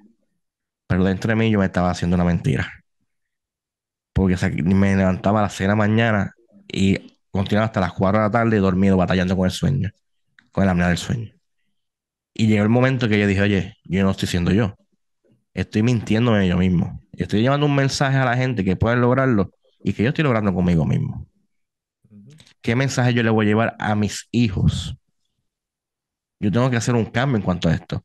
pero dentro de mí yo me estaba haciendo una mentira. Porque me levantaba a las 6 de la mañana y continuaba hasta las 4 de la tarde dormido, batallando con el sueño, con la amenaza del sueño. Y llegó el momento que yo dije, oye, yo no estoy siendo yo. Estoy mintiéndome yo mismo. Estoy llevando un mensaje a la gente que pueden lograrlo, y que yo estoy logrando conmigo mismo. ¿Qué mensaje yo le voy a llevar a mis hijos? Yo tengo que hacer un cambio en cuanto a esto.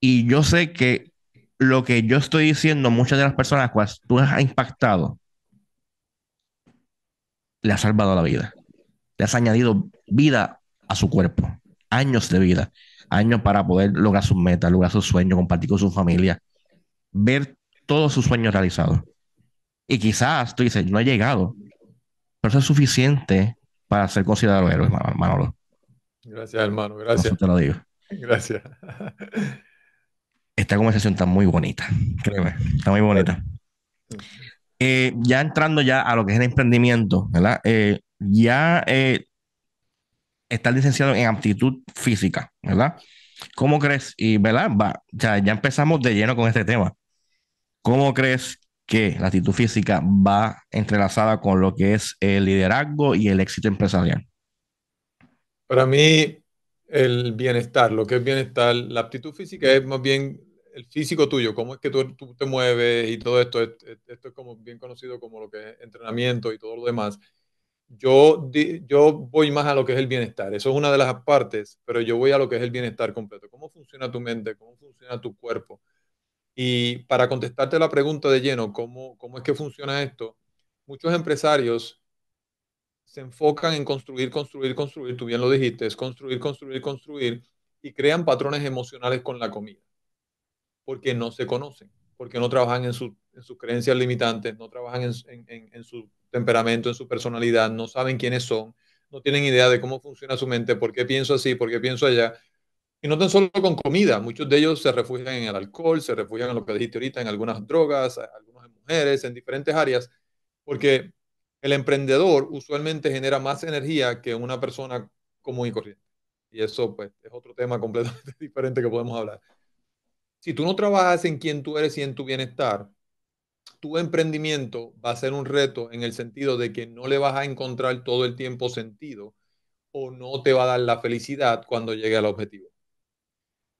Y yo sé que lo que yo estoy diciendo, muchas de las personas a las cuales tú has impactado, le has salvado la vida. Le has añadido vida a su cuerpo, años de vida, años para poder lograr sus metas, lograr sus sueños, compartir con su familia, ver todos sus sueños realizados. Y quizás tú dices, no he llegado, pero eso es suficiente para ser considerado héroe, Manolo. Gracias, hermano, gracias. Eso te lo digo. Gracias. Esta conversación está muy bonita, créeme, está muy bonita. Eh, ya entrando ya a lo que es el emprendimiento, ¿verdad? Eh, ya eh, estás licenciado en aptitud física, ¿verdad? ¿Cómo crees? Y, ¿verdad? Va, ya, ya empezamos de lleno con este tema. ¿Cómo crees que la actitud física va entrelazada con lo que es el liderazgo y el éxito empresarial? Para mí, el bienestar, lo que es bienestar, la actitud física es más bien el físico tuyo, cómo es que tú, te mueves y todo esto, esto es como bien conocido como lo que es entrenamiento y todo lo demás. Yo, yo voy más a lo que es el bienestar, eso es una de las partes, pero yo voy a lo que es el bienestar completo, cómo funciona tu mente, cómo funciona tu cuerpo, y para contestarte la pregunta de lleno, ¿cómo, cómo es que funciona esto? Muchos empresarios se enfocan en construir, construir, construir, tú bien lo dijiste, es construir, construir, construir, y crean patrones emocionales con la comida, porque no se conocen, porque no trabajan en, sus creencias limitantes, no trabajan en, en su temperamento, en su personalidad, no saben quiénes son, no tienen idea de cómo funciona su mente, por qué pienso así, por qué pienso allá, y no tan solo con comida, muchos de ellos se refugian en el alcohol, se refugian en lo que dijiste ahorita, en algunas drogas, algunas en mujeres, en diferentes áreas, porque el emprendedor usualmente genera más energía que una persona común y corriente. Y eso pues, es otro tema completamente diferente que podemos hablar. Si tú no trabajas en quién tú eres y en tu bienestar, tu emprendimiento va a ser un reto en el sentido de que no le vas a encontrar todo el tiempo sentido o no te va a dar la felicidad cuando llegue al objetivo.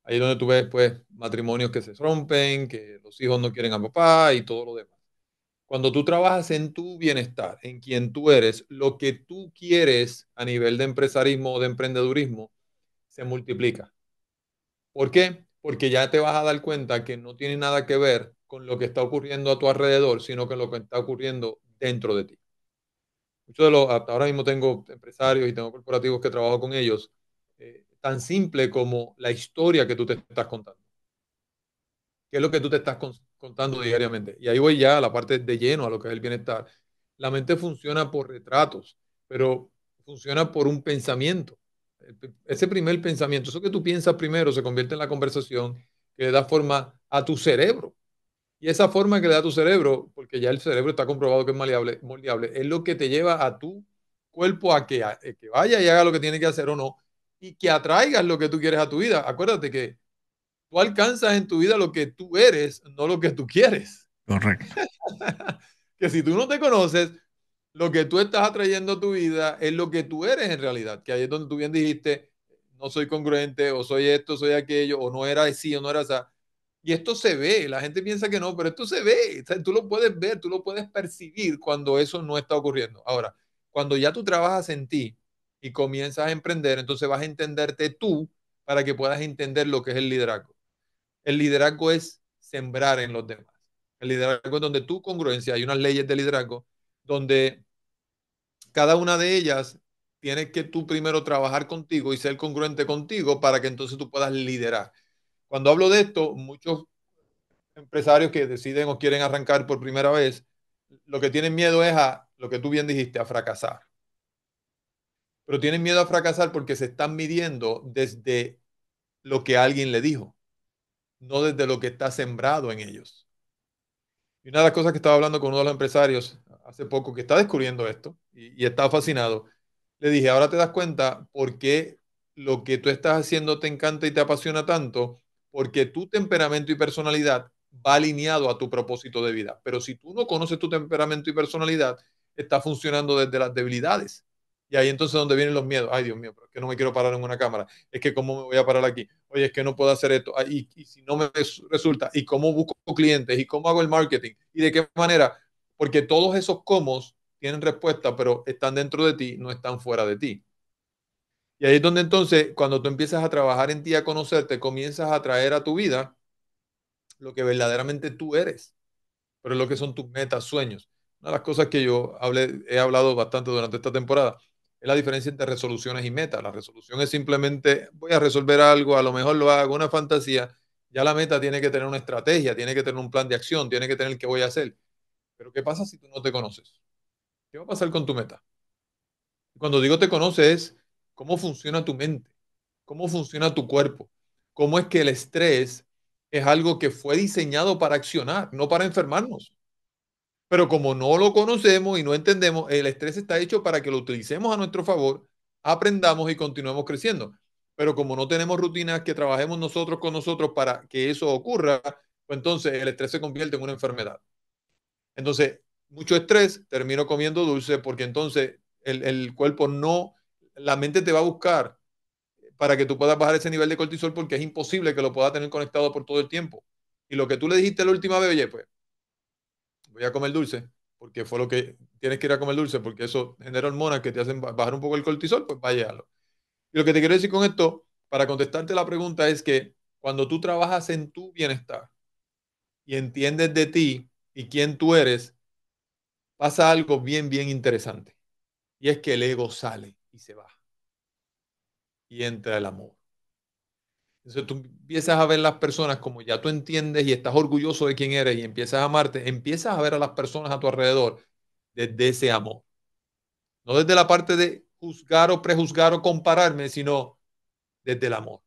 Ahí es donde tú ves pues, matrimonios que se rompen, que los hijos no quieren a papá y todo lo demás. Cuando tú trabajas en tu bienestar, en quien tú eres, lo que tú quieres a nivel de empresarismo o de emprendedurismo se multiplica. ¿Por qué? Porque ya te vas a dar cuenta que no tiene nada que ver con lo que está ocurriendo a tu alrededor, sino con lo que está ocurriendo dentro de ti. Muchos de los, hasta ahora mismo tengo empresarios y tengo corporativos que trabajo con ellos tan simple como la historia que tú te estás contando. ¿Qué es lo que tú te estás contando diariamente? Y ahí voy ya a la parte de lleno, a lo que es el bienestar. La mente funciona por retratos, pero funciona por un pensamiento. Ese primer pensamiento, eso que tú piensas primero, se convierte en la conversación que le da forma a tu cerebro. Y esa forma que le da a tu cerebro, porque ya el cerebro está comprobado que es maleable, es lo que te lleva a tu cuerpo a eh, que vaya y haga lo que tiene que hacer o no, y que atraigas lo que tú quieres a tu vida. Acuérdate que tú alcanzas en tu vida lo que tú eres, no lo que tú quieres. Correcto. que si tú no te conoces, lo que tú estás atrayendo a tu vida es lo que tú eres en realidad. Que ahí es donde tú bien dijiste, no soy congruente, o soy esto, soy aquello, o no era así, o no era esa. Y esto se ve, la gente piensa que no, pero esto se ve, tú lo puedes ver, tú lo puedes percibir cuando eso no está ocurriendo. Ahora, cuando ya tú trabajas en ti, y comienzas a emprender, entonces vas a entenderte tú para que puedas entender lo que es el liderazgo. El liderazgo es sembrar en los demás. El liderazgo es donde tu congruencia, hay unas leyes de liderazgo, donde cada una de ellas tienes que tú primero trabajar contigo y ser congruente contigo para que entonces tú puedas liderar. Cuando hablo de esto, muchos empresarios que deciden o quieren arrancar por primera vez, lo que tienen miedo es a lo que tú bien dijiste, a fracasar pero tienen miedo a fracasar porque se están midiendo desde lo que alguien le dijo, no desde lo que está sembrado en ellos. Y una de las cosas que estaba hablando con uno de los empresarios hace poco que está descubriendo esto y, está fascinado, le dije, ahora te das cuenta por qué lo que tú estás haciendo te encanta y te apasiona tanto, porque tu temperamento y personalidad va alineado a tu propósito de vida. Pero si tú no conoces tu temperamento y personalidad, está funcionando desde las debilidades y ahí entonces donde vienen los miedos. Ay, Dios mío, pero es que no me quiero parar en una cámara. Es que cómo me voy a parar aquí. Oye, es que no puedo hacer esto. Ah, y, si no me resulta. Y cómo busco clientes. Y cómo hago el marketing. Y de qué manera. Porque todos esos cómo tienen respuesta, pero están dentro de ti, no están fuera de ti. Y ahí es donde entonces, cuando tú empiezas a trabajar en ti, a conocerte, comienzas a traer a tu vida lo que verdaderamente tú eres, pero es lo que son tus metas, sueños. Una de las cosas que yo he hablado bastante durante esta temporada es la diferencia entre resoluciones y metas. La resolución es simplemente voy a resolver algo, a lo mejor lo hago, una fantasía. Ya la meta tiene que tener una estrategia, tiene que tener un plan de acción, tiene que tener qué voy a hacer. Pero ¿qué pasa si tú no te conoces? ¿Qué va a pasar con tu meta? Cuando digo te conoces, cómo funciona tu mente, cómo funciona tu cuerpo, cómo es que el estrés es algo que fue diseñado para accionar, no para enfermarnos. Pero como no lo conocemos y no entendemos, el estrés está hecho para que lo utilicemos a nuestro favor, aprendamos y continuemos creciendo. Pero como no tenemos rutinas que trabajemos nosotros con nosotros para que eso ocurra, pues entonces el estrés se convierte en una enfermedad. Entonces, mucho estrés, termino comiendo dulce porque entonces el, cuerpo no, la mente te va a buscar para que tú puedas bajar ese nivel de cortisol porque es imposible que lo puedas tener conectado por todo el tiempo. Y lo que tú le dijiste la última vez, oye, pues voy a comer dulce, porque fue lo que tienes que ir a comer dulce, porque eso genera hormonas que te hacen bajar un poco el cortisol, pues váyalo. Y lo que te quiero decir con esto, para contestarte la pregunta, es que cuando tú trabajas en tu bienestar y entiendes de ti y quién tú eres, pasa algo bien, bien interesante. Y es que el ego sale y se va. Y entra el amor. Entonces tú empiezas a ver las personas como ya tú entiendes y estás orgulloso de quién eres y empiezas a amarte, empiezas a ver a las personas a tu alrededor desde ese amor. No desde la parte de juzgar o prejuzgar o compararme, sino desde el amor.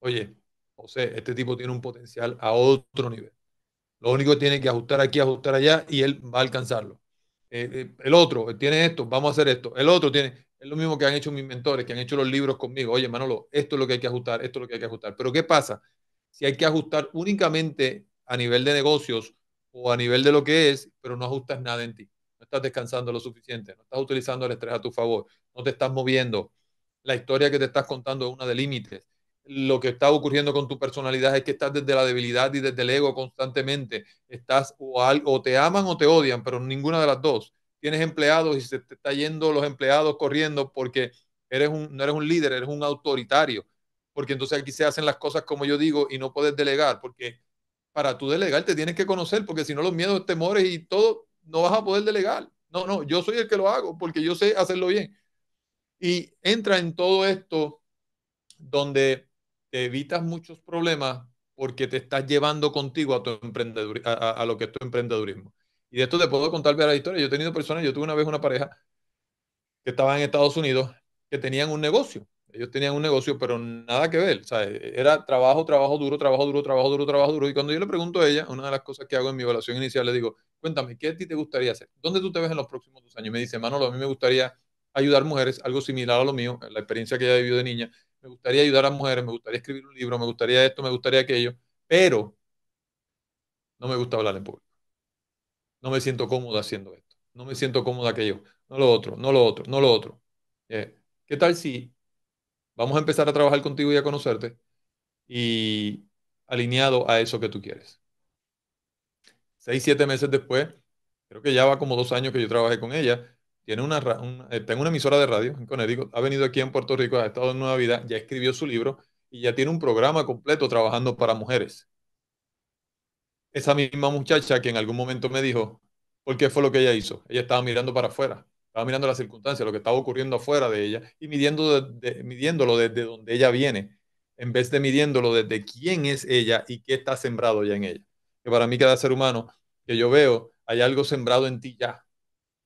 Oye, José, este tipo tiene un potencial a otro nivel. Lo único que tiene que ajustar aquí, ajustar allá y él va a alcanzarlo. El, eh, eh, el otro tiene esto, vamos a hacer esto. El otro tiene. Es lo mismo que han hecho mis mentores, que han hecho los libros conmigo. Oye, Manolo, esto es lo que hay que ajustar, esto es lo que hay que ajustar. Pero ¿qué pasa? Si hay que ajustar únicamente a nivel de negocios o a nivel de lo que es, pero no ajustas nada en ti. No estás descansando lo suficiente, no estás utilizando el estrés a tu favor, no te estás moviendo. La historia que te estás contando es una de límites. Lo que está ocurriendo con tu personalidad es que estás desde la debilidad y desde el ego constantemente. Estás o, algo o te aman o te odian, pero ninguna de las dos tienes empleados y se te está yendo los empleados corriendo porque eres un, no eres un líder, eres un autoritario. Porque entonces aquí se hacen las cosas como yo digo y no puedes delegar, porque para tú delegar te tienes que conocer, porque si no los miedos, temores y todo, no vas a poder delegar. No, no, yo soy el que lo hago porque yo sé hacerlo bien. Y entra en todo esto donde te evitas muchos problemas porque te estás llevando contigo a, tu a, a lo que es tu emprendedurismo. Y esto te puedo contar la historia. Yo he tenido personas, yo tuve una vez una pareja que estaba en Estados Unidos que tenían un negocio. Ellos tenían un negocio, pero nada que ver. O sea, Era trabajo, trabajo duro, trabajo duro, trabajo duro, trabajo duro. Y cuando yo le pregunto a ella, una de las cosas que hago en mi evaluación inicial, le digo, cuéntame, ¿qué a ti te gustaría hacer? ¿Dónde tú te ves en los próximos dos años? Y me dice, Manolo, a mí me gustaría ayudar mujeres, algo similar a lo mío, la experiencia que ella vivió de niña. Me gustaría ayudar a mujeres, me gustaría escribir un libro, me gustaría esto, me gustaría aquello, pero no me gusta hablar en público no me siento cómodo haciendo esto, no me siento cómoda aquello, no lo otro, no lo otro, no lo otro. Eh, ¿Qué tal si vamos a empezar a trabajar contigo y a conocerte y alineado a eso que tú quieres? Seis, siete meses después, creo que ya va como dos años que yo trabajé con ella, tiene una, eh, tengo una emisora de radio en Connecticut, ha venido aquí en Puerto Rico, ha estado en Nueva Vida, ya escribió su libro y ya tiene un programa completo trabajando para mujeres esa misma muchacha que en algún momento me dijo, ¿por qué fue lo que ella hizo? Ella estaba mirando para afuera, estaba mirando las circunstancias, lo que estaba ocurriendo afuera de ella y midiendo midiéndolo desde donde ella viene, en vez de midiéndolo desde quién es ella y qué está sembrado ya en ella. Que para mí cada ser humano que yo veo, hay algo sembrado en ti ya.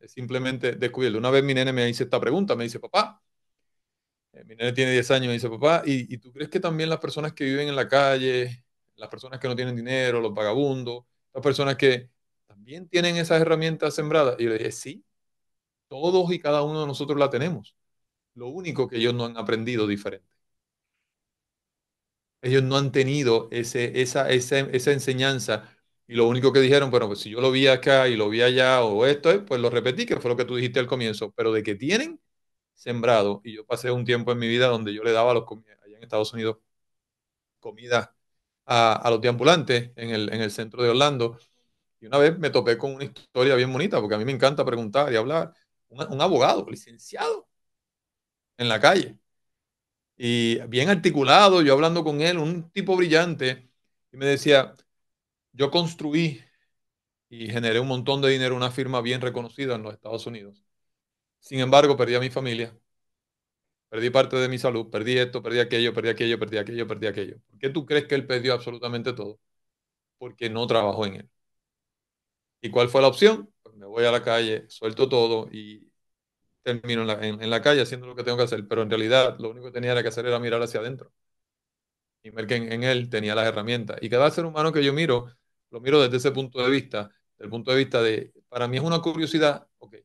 Es simplemente descubrirlo. Una vez mi nene me hizo esta pregunta, me dice, papá, eh, mi nene tiene 10 años, me dice, papá, ¿y tú crees que también las personas que viven en la calle, las personas que no tienen dinero, los vagabundos, las personas que también tienen esas herramientas sembradas. Y yo le dije, sí, todos y cada uno de nosotros la tenemos. Lo único que ellos no han aprendido diferente. Ellos no han tenido ese, esa, enseñanza y lo único que dijeron, bueno, pues si yo lo vi acá y lo vi allá o esto, eh, pues lo repetí, que fue lo que tú dijiste al comienzo, pero de que tienen sembrado. Y yo pasé un tiempo en mi vida donde yo le daba a los allá en Estados Unidos comida a, los de en el, en el centro de Orlando. Y una vez me topé con una historia bien bonita, porque a mí me encanta preguntar y hablar. un abogado, licenciado, en la calle. Y bien articulado, yo hablando con él, un tipo brillante. Y me decía, yo construí y generé un montón de dinero, una firma bien reconocida en los Estados Unidos. Sin embargo, perdí a mi familia Perdí parte de mi salud, perdí esto, perdí aquello, perdí aquello, perdí aquello, perdí aquello. ¿Por qué tú crees que él perdió absolutamente todo? Porque no trabajó en él. ¿Y cuál fue la opción? Pues me voy a la calle, suelto todo y termino en la, calle haciendo lo que tengo que hacer. Pero en realidad lo único que tenía que hacer era mirar hacia adentro y ver que en, él tenía las herramientas. Y cada ser humano que yo miro, lo miro desde ese punto de vista, del punto de vista de, para mí es una curiosidad, ok,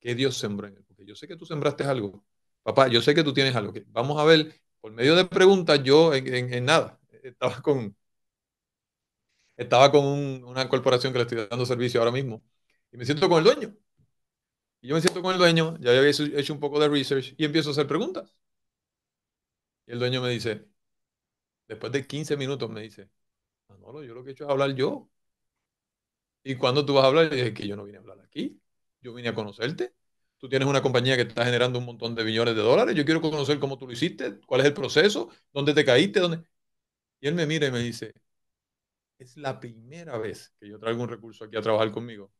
¿qué Dios sembró en él? Porque yo sé que tú sembraste algo, papá, yo sé que tú tienes algo. Que vamos a ver, por medio de preguntas, yo en, nada, estaba con, estaba con una corporación que le estoy dando servicio ahora mismo y me siento con el dueño. Y yo me siento con el dueño, ya había hecho un poco de research y empiezo a hacer preguntas. Y el dueño me dice, después de 15 minutos me dice, Manolo, yo lo que he hecho es hablar yo. ¿Y cuando tú vas a hablar? Y dije que yo no vine a hablar aquí, yo vine a conocerte tú tienes una compañía que está generando un montón de billones de dólares, yo quiero conocer cómo tú lo hiciste, cuál es el proceso, dónde te caíste, dónde... Y él me mira y me dice, es la primera vez que yo traigo un recurso aquí a trabajar conmigo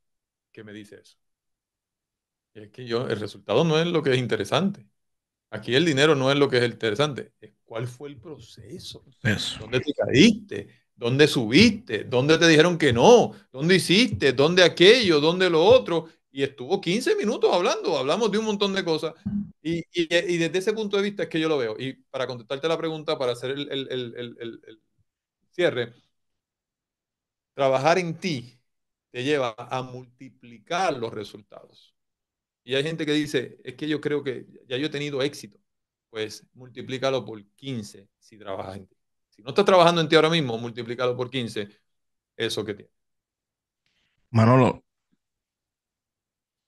que me dice eso. Y es que yo, el resultado no es lo que es interesante. Aquí el dinero no es lo que es interesante, es cuál fue el proceso, dónde te caíste, dónde subiste, dónde te dijeron que no, dónde hiciste, dónde aquello, dónde lo otro y estuvo 15 minutos hablando, hablamos de un montón de cosas. Y, desde ese punto de vista es que yo lo veo. Y para contestarte la pregunta, para hacer el, el cierre, trabajar en ti te lleva a multiplicar los resultados. Y hay gente que dice, es que yo creo que ya yo he tenido éxito. Pues multiplícalo por 15 si trabajas en ti. Si no estás trabajando en ti ahora mismo, multiplícalo por 15 eso que tienes. Manolo,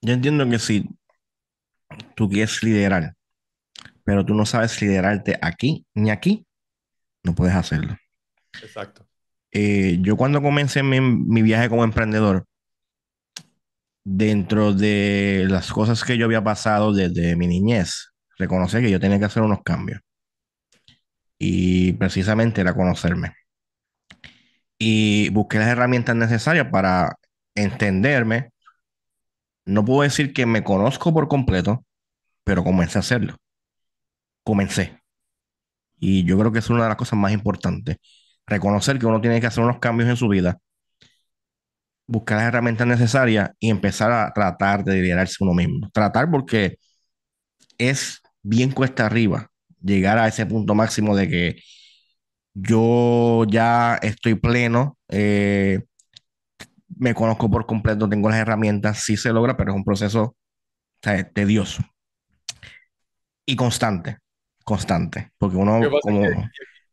yo entiendo que si tú quieres liderar, pero tú no sabes liderarte aquí ni aquí, no puedes hacerlo. Exacto. Eh, yo cuando comencé mi, mi, viaje como emprendedor, dentro de las cosas que yo había pasado desde mi niñez, reconocí que yo tenía que hacer unos cambios. Y precisamente era conocerme. Y busqué las herramientas necesarias para entenderme, no puedo decir que me conozco por completo, pero comencé a hacerlo. Comencé. Y yo creo que es una de las cosas más importantes. Reconocer que uno tiene que hacer unos cambios en su vida, buscar las herramientas necesarias y empezar a tratar de liderarse uno mismo. Tratar porque es bien cuesta arriba llegar a ese punto máximo de que yo ya estoy pleno, eh, me conozco por completo, tengo las herramientas, sí se logra, pero es un proceso tedioso y constante, constante, porque uno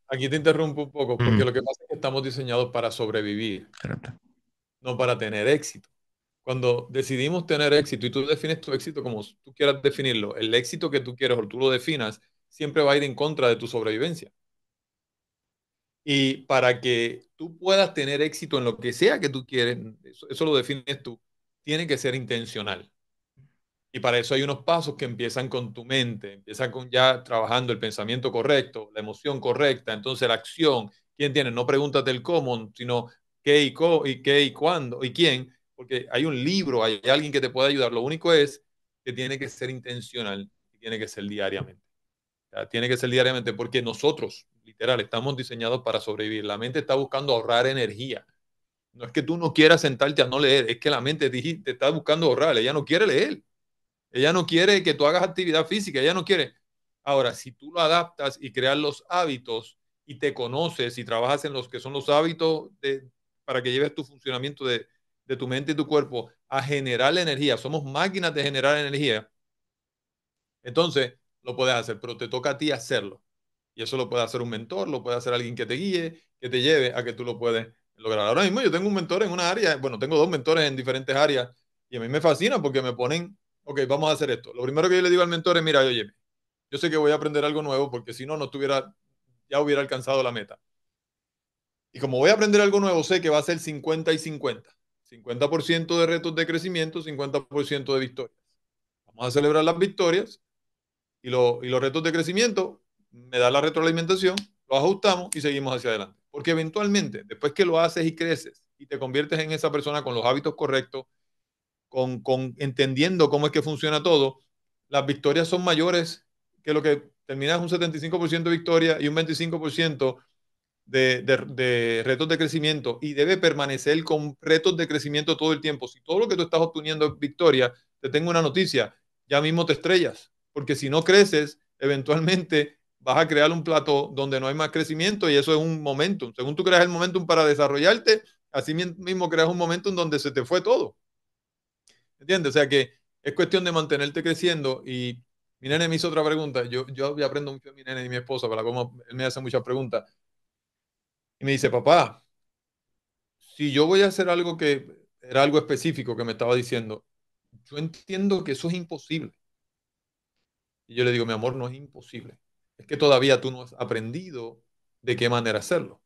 aquí te interrumpo un poco, porque mm. lo que pasa es que estamos diseñados para sobrevivir, no para tener éxito. Cuando decidimos tener éxito y tú defines tu éxito como tú quieras definirlo, el éxito que tú quieres o tú lo definas, siempre va a ir en contra de tu sobrevivencia. Y para que tú puedas tener éxito en lo que sea que tú quieres, eso, lo defines tú, tiene que ser intencional. Y para eso hay unos pasos que empiezan con tu mente, empiezan con ya trabajando el pensamiento correcto, la emoción correcta, entonces la acción. ¿Quién tiene? No pregúntate el cómo, sino qué y, cómo, y qué y cuándo y quién, porque hay un libro, hay alguien que te puede ayudar. Lo único es que tiene que ser intencional y tiene que ser diariamente. tiene que ser diariamente porque nosotros, literal, estamos diseñados para sobrevivir. La mente está buscando ahorrar energía. No es que tú no quieras sentarte a no leer, es que la mente te está buscando ahorrar, ella no quiere leer. Ella no quiere que tú hagas actividad física, ella no quiere. Ahora, si tú lo adaptas y creas los hábitos y te conoces y trabajas en los que son los hábitos de, para que lleves tu funcionamiento de, de tu mente y tu cuerpo a generar energía, somos máquinas de generar energía, entonces lo puedes hacer, pero te toca a ti hacerlo. Y eso lo puede hacer un mentor, lo puede hacer alguien que te guíe, que te lleve a que tú lo puedes lograr. Ahora mismo yo tengo un mentor en una área, bueno, tengo dos mentores en diferentes áreas y a mí me fascina porque me ponen, ok, vamos a hacer esto. Lo primero que yo le digo al mentor es, mira, oye, yo sé que voy a aprender algo nuevo porque si no, no estuviera, ya hubiera alcanzado la meta. Y como voy a aprender algo nuevo, sé que va a ser 50 y 50. 50% de retos de crecimiento, 50% de victorias. Vamos a celebrar las victorias y, y los retos de crecimiento me da la retroalimentación, lo ajustamos y seguimos hacia adelante. Porque eventualmente, después que lo haces y creces y te conviertes en esa persona con los hábitos correctos, con, entendiendo cómo es que funciona todo, las victorias son mayores que lo que terminas un 75% de victoria y un 25% de, de, de, retos de crecimiento y debe permanecer con retos de crecimiento todo el tiempo. Si todo lo que tú estás obteniendo es victoria, te tengo una noticia, ya mismo te estrellas, porque si no creces, eventualmente vas a crear un plato donde no hay más crecimiento y eso es un momentum. Según tú creas el momentum para desarrollarte, así mismo creas un momento en donde se te fue todo. ¿Entiendes? O sea que es cuestión de mantenerte creciendo y mi nene me hizo otra pregunta. Yo, yo aprendo mucho de mi nene y mi esposa, para cómo él me hace muchas preguntas. Y me dice, papá, si yo voy a hacer algo que era algo específico que me estaba diciendo, yo entiendo que eso es imposible. Y yo le digo, mi amor, no es imposible es que todavía tú no has aprendido de qué manera hacerlo.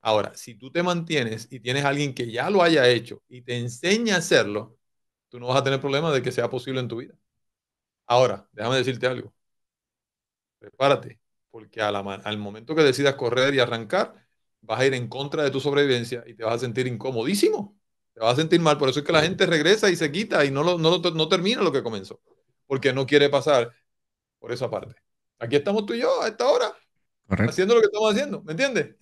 Ahora, si tú te mantienes y tienes a alguien que ya lo haya hecho y te enseña a hacerlo, tú no vas a tener problema de que sea posible en tu vida. Ahora, déjame decirte algo. Prepárate, porque al momento que decidas correr y arrancar, vas a ir en contra de tu sobrevivencia y te vas a sentir incomodísimo. Te vas a sentir mal. Por eso es que la gente regresa y se quita y no, no termina lo que comenzó, porque no quiere pasar por esa parte. Aquí estamos tú y yo a esta hora. Haciendo lo que estamos haciendo, ¿me entiendes?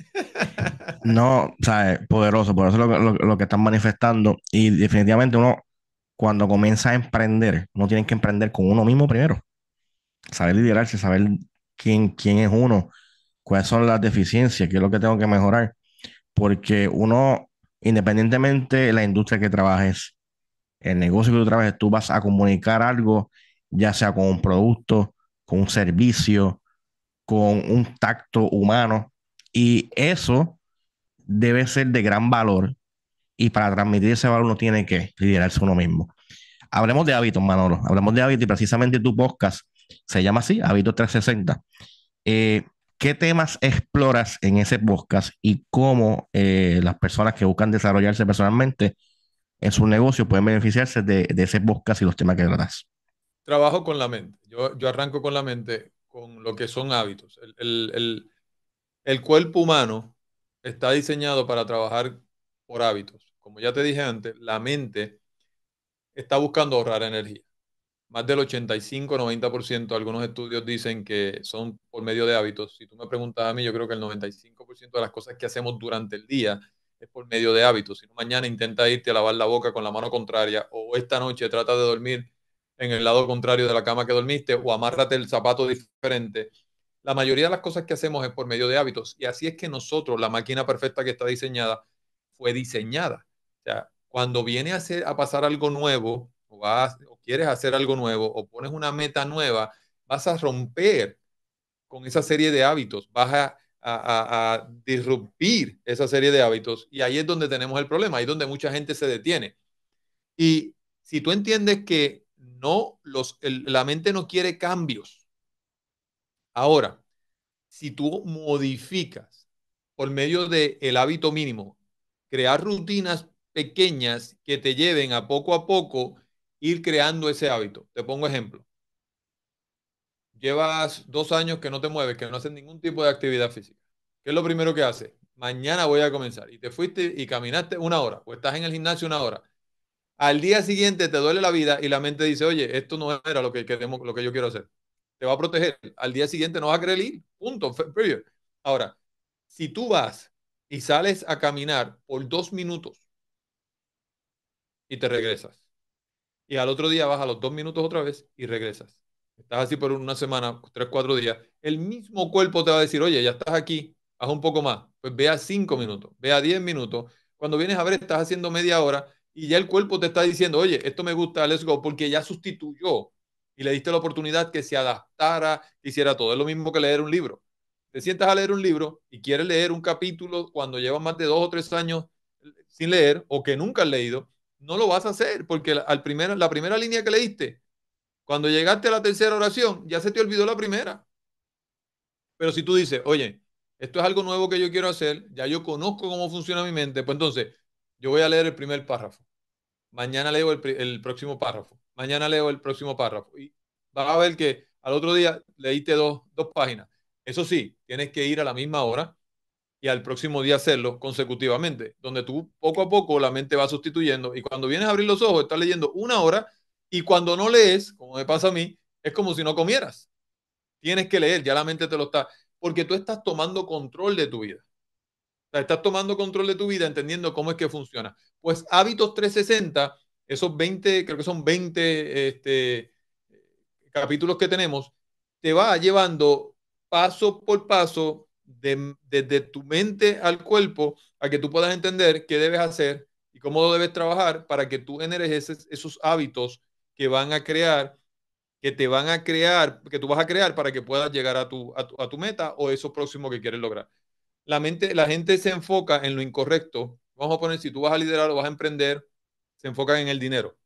no, ¿sabes? Poderoso, por eso lo, lo, que están manifestando. Y definitivamente uno, cuando comienza a emprender, uno tiene que emprender con uno mismo primero. Saber liderarse, saber quién, quién es uno, cuáles son las deficiencias, qué es lo que tengo que mejorar. Porque uno, independientemente de la industria que trabajes, el negocio que tú trabajes, tú vas a comunicar algo, ya sea con un producto, con un servicio, con un tacto humano. Y eso debe ser de gran valor. Y para transmitir ese valor uno tiene que liderarse uno mismo. Hablemos de hábitos, Manolo. Hablemos de hábitos y precisamente tu podcast se llama así, Hábitos 360. Eh, ¿Qué temas exploras en ese podcast y cómo eh, las personas que buscan desarrollarse personalmente en su negocio pueden beneficiarse de, de ese podcast y los temas que tratas? trabajo con la mente. Yo, arranco con la mente, con lo que son hábitos. El, cuerpo humano está diseñado para trabajar por hábitos. Como ya te dije antes, la mente está buscando ahorrar energía. Más del 85-90%, algunos estudios dicen que son por medio de hábitos. Si tú me preguntas a mí, yo creo que el 95% de las cosas que hacemos durante el día es por medio de hábitos. Si mañana intenta irte a lavar la boca con la mano contraria o esta noche trata de dormir en el lado contrario de la cama que dormiste o amárrate el zapato diferente. La mayoría de las cosas que hacemos es por medio de hábitos y así es que nosotros, la máquina perfecta que está diseñada, fue diseñada. O sea, cuando viene a, hacer, pasar algo nuevo o, quieres hacer algo nuevo o pones una meta nueva, vas a romper con esa serie de hábitos, vas a, a, a, esa serie de hábitos y ahí es donde tenemos el problema, ahí es donde mucha gente se detiene. Y si tú entiendes que no, los, la mente no quiere cambios. Ahora, si tú modificas por medio del el hábito mínimo, crear rutinas pequeñas que te lleven a poco a poco ir creando ese hábito. Te pongo ejemplo. Llevas dos años que no te mueves, que no haces ningún tipo de actividad física. ¿Qué es lo primero que haces? Mañana voy a comenzar. Y te fuiste y caminaste una hora, o estás en el gimnasio una hora. Al día siguiente te duele la vida y la mente dice, oye, esto no era lo que, queremos, lo que yo quiero hacer. Te va a proteger. Al día siguiente no vas a querer Punto. Ahora, si tú vas y sales a caminar por dos minutos y te regresas, y al otro día vas a los dos minutos otra vez y regresas, estás así por una semana, tres, cuatro días, el mismo cuerpo te va a decir, oye, ya estás aquí, haz un poco más. Pues ve a cinco minutos, ve a diez minutos. Cuando vienes a ver, estás haciendo media hora y ya el cuerpo te está diciendo, oye, esto me gusta, let's go, porque ya sustituyó y le diste la oportunidad que se adaptara, hiciera todo. Es lo mismo que leer un libro. Te sientas a leer un libro y quieres leer un capítulo cuando llevas más de dos o tres años sin leer o que nunca has leído, no lo vas a hacer porque al primero, la primera línea que leíste, cuando llegaste a la tercera oración, ya se te olvidó la primera. Pero si tú dices, oye, esto es algo nuevo que yo quiero hacer, ya yo conozco cómo funciona mi mente, pues entonces yo voy a leer el primer párrafo. Mañana leo el, próximo párrafo. Mañana leo el próximo párrafo. Y vas a ver que al otro día leíste dos, dos páginas. Eso sí, tienes que ir a la misma hora y al próximo día hacerlo consecutivamente, donde tú poco a poco la mente va sustituyendo y cuando vienes a abrir los ojos estás leyendo una hora y cuando no lees, como me pasa a mí, es como si no comieras. Tienes que leer, ya la mente te lo está, porque tú estás tomando control de tu vida estás tomando control de tu vida, entendiendo cómo es que funciona. Pues Hábitos 360, esos 20, creo que son 20 este, capítulos que tenemos, te va llevando paso por paso desde de, tu mente al cuerpo a que tú puedas entender qué debes hacer y cómo debes trabajar para que tú generes esos, hábitos que van a crear que te van a crear, que tú vas a crear para que puedas llegar a tu, a tu, a tu meta o esos próximo que quieres lograr la, la gente se enfoca en lo incorrecto. Vamos a poner, si tú vas a liderar o vas a emprender, se enfocan en el dinero.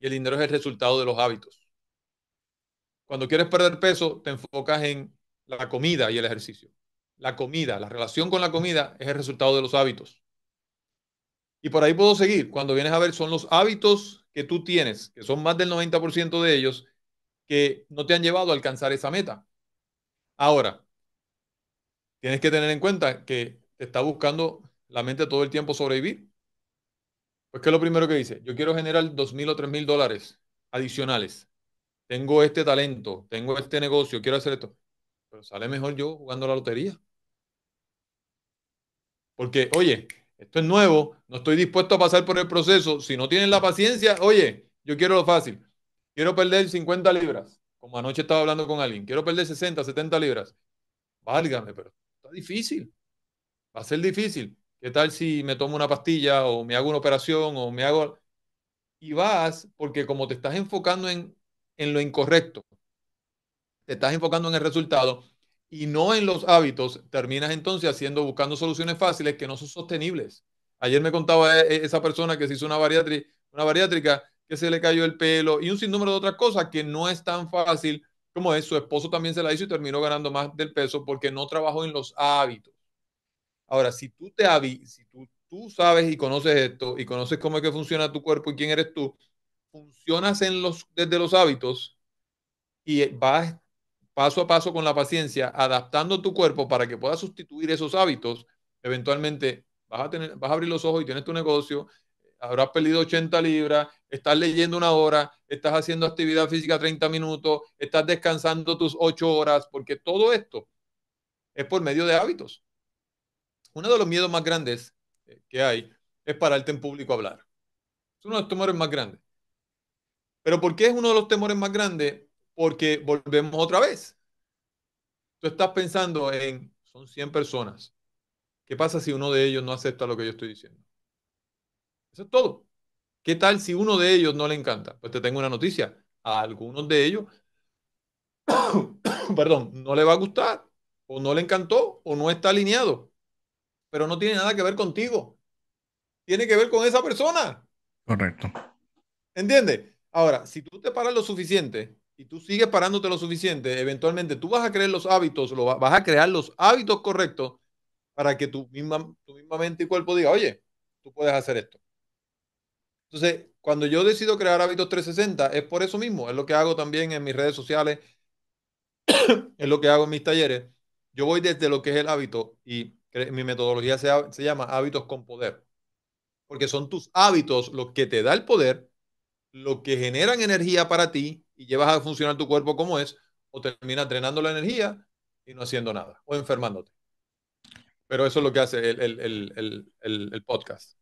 Y el dinero es el resultado de los hábitos. Cuando quieres perder peso, te enfocas en la comida y el ejercicio. La comida, la relación con la comida es el resultado de los hábitos. Y por ahí puedo seguir. Cuando vienes a ver, son los hábitos que tú tienes, que son más del 90% de ellos, que no te han llevado a alcanzar esa meta. Ahora, tienes que tener en cuenta que te está buscando la mente todo el tiempo sobrevivir. Pues, ¿qué es lo primero que dice? Yo quiero generar 2.000 o 3.000 dólares adicionales. Tengo este talento, tengo este negocio, quiero hacer esto. Pero sale mejor yo jugando la lotería. Porque, oye, esto es nuevo, no estoy dispuesto a pasar por el proceso. Si no tienen la paciencia, oye, yo quiero lo fácil. Quiero perder 50 libras, como anoche estaba hablando con alguien. Quiero perder 60, 70 libras. Válgame, pero difícil. Va a ser difícil. ¿Qué tal si me tomo una pastilla o me hago una operación o me hago... Y vas porque como te estás enfocando en, lo incorrecto, te estás enfocando en el resultado y no en los hábitos, terminas entonces haciendo, buscando soluciones fáciles que no son sostenibles. Ayer me contaba e, e, esa persona que se hizo una, una bariátrica, que se le cayó el pelo y un sinnúmero de otras cosas que no es tan fácil como es, su esposo también se la hizo y terminó ganando más del peso porque no trabajó en los hábitos. Ahora, si tú te si tú, tú sabes y conoces esto y conoces cómo es que funciona tu cuerpo y quién eres tú, funcionas en los, desde los hábitos y vas paso a paso con la paciencia, adaptando tu cuerpo para que puedas sustituir esos hábitos, eventualmente vas a, tener, vas a abrir los ojos y tienes tu negocio, habrás perdido 80 libras, estás leyendo una hora, estás haciendo actividad física 30 minutos, estás descansando tus 8 horas, porque todo esto es por medio de hábitos. Uno de los miedos más grandes eh, que hay es pararte en público a hablar. Es uno de los temores más grandes. Pero ¿por qué es uno de los temores más grandes? Porque volvemos otra vez. Tú estás pensando en, son 100 personas. ¿Qué pasa si uno de ellos no acepta lo que yo estoy diciendo? Eso es todo. ¿Qué tal si uno de ellos no le encanta? Pues te tengo una noticia. A algunos de ellos, perdón, no le va a gustar, o no le encantó, o no está alineado. Pero no tiene nada que ver contigo. Tiene que ver con esa persona. Correcto. ¿Entiendes? Ahora, si tú te paras lo suficiente y tú sigues parándote lo suficiente, eventualmente tú vas a crear los hábitos, lo, vas a crear los hábitos correctos para que tu misma, tu misma mente y cuerpo diga, oye, tú puedes hacer esto. Entonces, cuando yo decido crear hábitos 360, es por eso mismo, es lo que hago también en mis redes sociales, es lo que hago en mis talleres. Yo voy desde lo que es el hábito y mi metodología se, llama hábitos con poder, porque son tus hábitos los que te da el poder, los que generan energía para ti y llevas a funcionar tu cuerpo como es, o terminas drenando la energía y no haciendo nada, o enfermándote. Pero eso es lo que hace el podcast.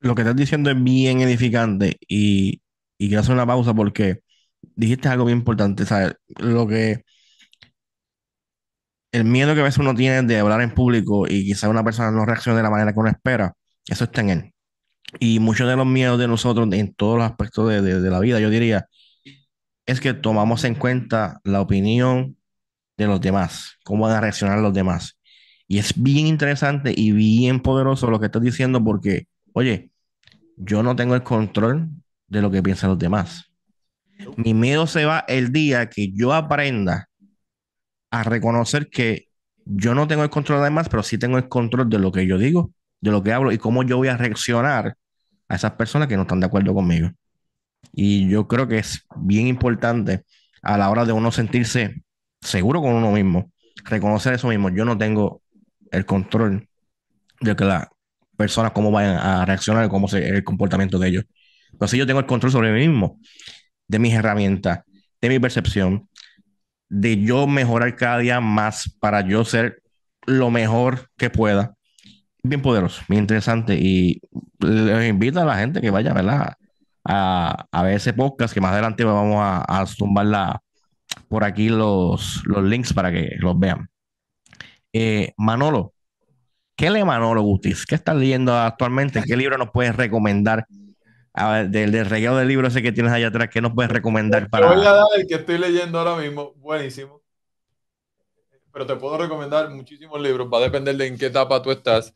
Lo que estás diciendo es bien edificante y, y quiero hacer una pausa porque dijiste algo bien importante, ¿sabes? Lo que el miedo que a veces uno tiene de hablar en público y quizás una persona no reaccione de la manera que uno espera, eso está en él. Y muchos de los miedos de nosotros en todos los aspectos de, de, la vida, yo diría, es que tomamos en cuenta la opinión de los demás, cómo van a reaccionar los demás. Y es bien interesante y bien poderoso lo que estás diciendo porque, oye, yo no tengo el control de lo que piensan los demás. Mi miedo se va el día que yo aprenda a reconocer que yo no tengo el control de los demás, pero sí tengo el control de lo que yo digo, de lo que hablo y cómo yo voy a reaccionar a esas personas que no están de acuerdo conmigo. Y yo creo que es bien importante a la hora de uno sentirse seguro con uno mismo, reconocer eso mismo. Yo no tengo el control de, que la, personas cómo vayan a reaccionar, cómo es el comportamiento de ellos. Entonces yo tengo el control sobre mí mismo, de mis herramientas, de mi percepción, de yo mejorar cada día más para yo ser lo mejor que pueda. Bien poderoso, bien interesante y les invito a la gente que vaya, ¿verdad? A, a ver ese podcast que más adelante vamos a, a por aquí los, los links para que los vean. Eh, Manolo, ¿Qué le Manolo Gutis? ¿Qué estás leyendo actualmente? ¿Qué libro nos puedes recomendar? A ver, del, regalo del libro ese que tienes allá atrás, ¿qué nos puedes recomendar para.? el que estoy leyendo ahora mismo, buenísimo. Pero te puedo recomendar muchísimos libros, va a depender de en qué etapa tú estás.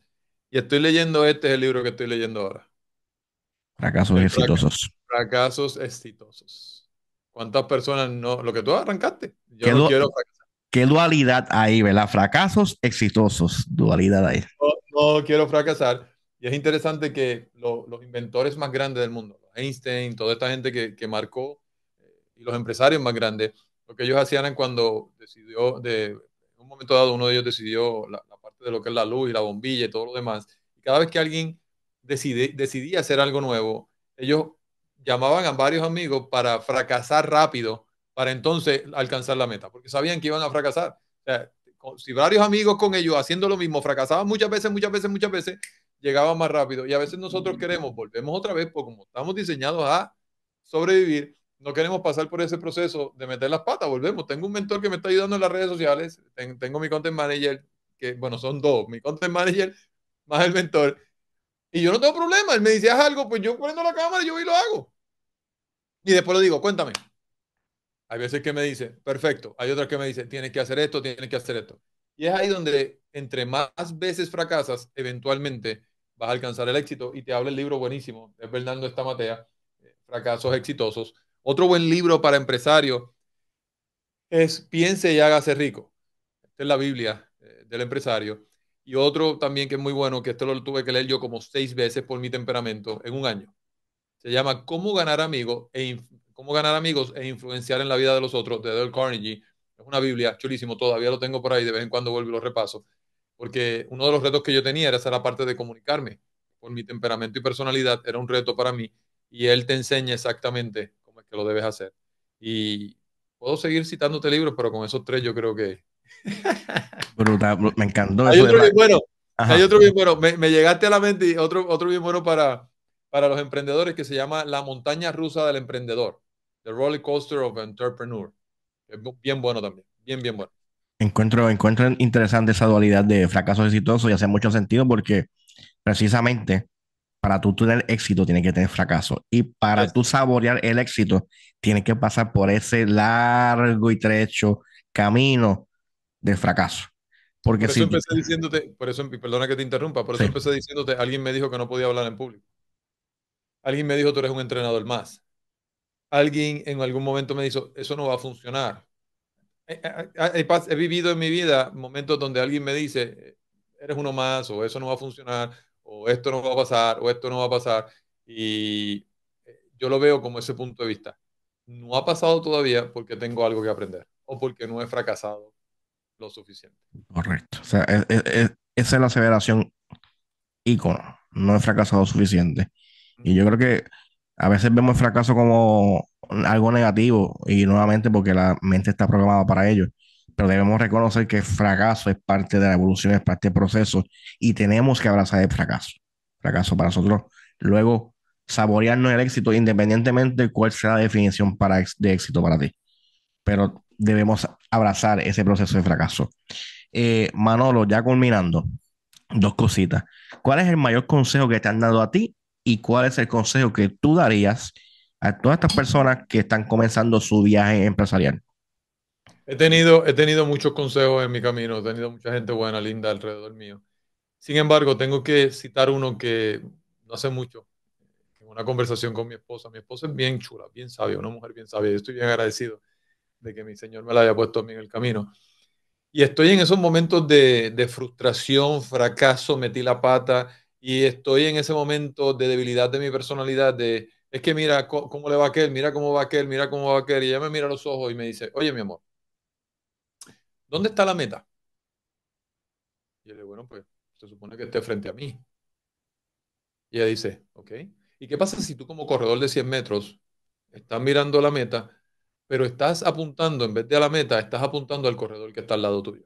Y estoy leyendo este, es el libro que estoy leyendo ahora. Fracasos exitosos. Fracasos exitosos. ¿Cuántas personas no.? Lo que tú arrancaste. Yo no quiero ¿Qué dualidad hay, verdad? Fracasos, exitosos, dualidad ahí. No, quiero fracasar. Y es interesante que los inventores más grandes del mundo, Einstein, toda esta gente que, marcó, eh, y los empresarios más grandes, lo que ellos hacían cuando decidió, de, en un momento dado uno de ellos decidió la, parte de lo que es la luz y la bombilla y todo lo demás. Y cada vez que alguien decide, decidía hacer algo nuevo, ellos llamaban a varios amigos para fracasar rápido para entonces alcanzar la meta, porque sabían que iban a fracasar. O sea, si varios amigos con ellos haciendo lo mismo fracasaban muchas veces, muchas veces, muchas veces, llegaban más rápido. Y a veces nosotros queremos, volvemos otra vez, porque como estamos diseñados a sobrevivir, no queremos pasar por ese proceso de meter las patas, volvemos. Tengo un mentor que me está ayudando en las redes sociales, tengo mi content manager, que bueno, son dos, mi content manager más el mentor. Y yo no tengo problema, él me dice, algo, pues yo prendo la cámara y yo y lo hago. Y después le digo, cuéntame, hay veces que me dice, perfecto. Hay otras que me dice, tienes que hacer esto, tienes que hacer esto. Y es ahí donde entre más veces fracasas, eventualmente vas a alcanzar el éxito. Y te habla el libro buenísimo de Fernando Estamatea, eh, Fracasos Exitosos. Otro buen libro para empresarios es Piense y hágase rico. Esta es la Biblia eh, del empresario. Y otro también que es muy bueno, que esto lo tuve que leer yo como seis veces por mi temperamento en un año. Se llama Cómo ganar amigos e, Cómo ganar amigos e influenciar en la vida de los otros, de Dale Carnegie. Es una Biblia, chulísimo, todavía lo tengo por ahí, de vez en cuando vuelvo y lo repaso. Porque uno de los retos que yo tenía era hacer la parte de comunicarme. Por mi temperamento y personalidad era un reto para mí. Y él te enseña exactamente cómo es que lo debes hacer. Y puedo seguir citándote libros, pero con esos tres yo creo que... Brutal, me encantó. Hay otro bien bueno, hay otro bien bueno. Me, me, llegaste a la mente y otro, otro bien bueno para, para los emprendedores que se llama La montaña rusa del emprendedor. The Roller Coaster of Entrepreneur. bien bueno también, bien, bien bueno. Encuentro, interesante esa dualidad de fracaso exitoso y hace mucho sentido porque precisamente para tú tener éxito tienes que tener fracaso y para tú saborear el éxito tienes que pasar por ese largo y trecho camino de fracaso. Porque por eso empecé diciéndote, por eso, perdona que te interrumpa, por eso empecé diciéndote, alguien me dijo que no podía hablar en público. Alguien me dijo, tú eres un entrenador más alguien en algún momento me dijo, eso no va a funcionar. Eh, eh, eh, ah, he, vivido en mi vida momentos donde alguien me dice, eres uno más, o eso no va a funcionar, o esto no va a pasar, o esto no va a pasar. Y yo lo veo como ese punto de vista. No ha pasado todavía porque tengo algo que aprender, o porque no he fracasado lo suficiente. Correcto. E, e, e, esa es la aseveración ícono. No he fracasado suficiente. Y yo creo que a veces vemos el fracaso como algo negativo y nuevamente porque la mente está programada para ello, pero debemos reconocer que el fracaso es parte de la evolución, es parte del proceso y tenemos que abrazar el fracaso. Fracaso para nosotros. Luego, saborearnos el éxito independientemente de cuál sea la definición para, de éxito para ti. Pero debemos abrazar ese proceso de fracaso. Eh, Manolo, ya culminando, dos cositas. ¿Cuál es el mayor consejo que te han dado a ti y cuál es el consejo que tú darías a todas estas personas que están comenzando su viaje empresarial? He tenido, he tenido muchos consejos en mi camino, he tenido mucha gente buena, linda alrededor mío. Sin embargo, tengo que citar uno que no hace mucho, en una conversación con mi esposa. Mi esposa es bien chula, bien sabia, una mujer bien sabia. estoy bien agradecido de que mi Señor me la haya puesto a mí en el camino. Y estoy en esos momentos de, de frustración, fracaso, metí la pata, y estoy en ese momento de debilidad de mi personalidad, de es que mira cómo, le va a aquel, mira cómo va aquel, mira cómo va aquel, y ella me mira a los ojos y me dice, oye mi amor, ¿dónde está la meta? Y yo le bueno, pues se supone que esté frente a mí. Y ella dice, ok. ¿Y qué pasa si tú como corredor de 100 metros estás mirando la meta, pero estás apuntando, en vez de a la meta, estás apuntando al corredor que está al lado tuyo?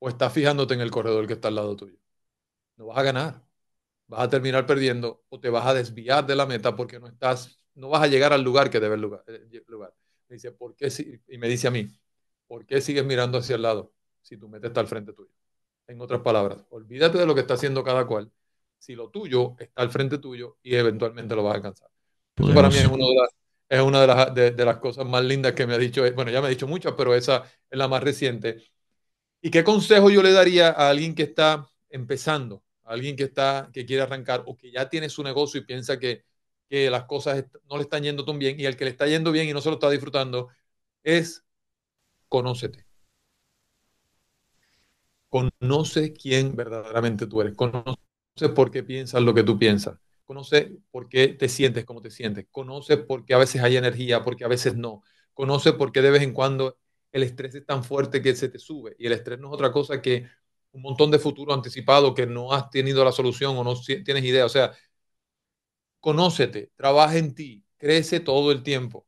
¿O estás fijándote en el corredor que está al lado tuyo? no vas a ganar. Vas a terminar perdiendo o te vas a desviar de la meta porque no estás, no vas a llegar al lugar que debe lugar. Eh, lugar. dice, ¿por qué si, y me dice a mí, ¿por qué sigues mirando hacia el lado si tu meta está al frente tuyo? En otras palabras, olvídate de lo que está haciendo cada cual. Si lo tuyo está al frente tuyo y eventualmente lo vas a alcanzar. para mí es una de las, de las cosas más lindas que me ha dicho. Eh, bueno, ya me ha dicho muchas, pero esa es la más reciente. ¿Y qué consejo yo le daría a alguien que está empezando? alguien que, está, que quiere arrancar o que ya tiene su negocio y piensa que, que las cosas no le están yendo tan bien y al que le está yendo bien y no se lo está disfrutando, es conócete. Conoce quién verdaderamente tú eres. Conoce por qué piensas lo que tú piensas. Conoce por qué te sientes como te sientes. Conoce por qué a veces hay energía, porque a veces no. Conoce por qué de vez en cuando el estrés es tan fuerte que se te sube. Y el estrés no es otra cosa que un montón de futuro anticipado que no has tenido la solución o no tienes idea. O sea, conócete, trabaja en ti, crece todo el tiempo.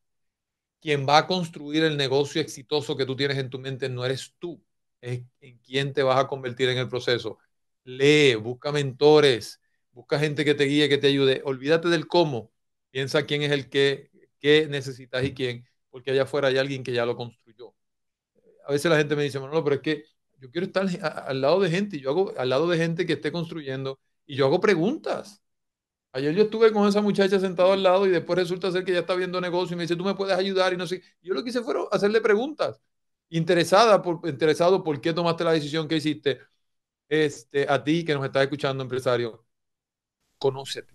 Quien va a construir el negocio exitoso que tú tienes en tu mente no eres tú, es en quién te vas a convertir en el proceso. Lee, busca mentores, busca gente que te guíe, que te ayude. Olvídate del cómo, piensa quién es el que, qué necesitas y quién, porque allá afuera hay alguien que ya lo construyó. A veces la gente me dice, Manolo, pero es que yo quiero estar al lado de gente, yo hago al lado de gente que esté construyendo y yo hago preguntas. Ayer yo estuve con esa muchacha sentado al lado y después resulta ser que ya está viendo negocio y me dice, tú me puedes ayudar y no sé. Yo lo que hice fue hacerle preguntas. Interesada por, interesado por qué tomaste la decisión que hiciste. Este, a ti que nos estás escuchando, empresario, conócete.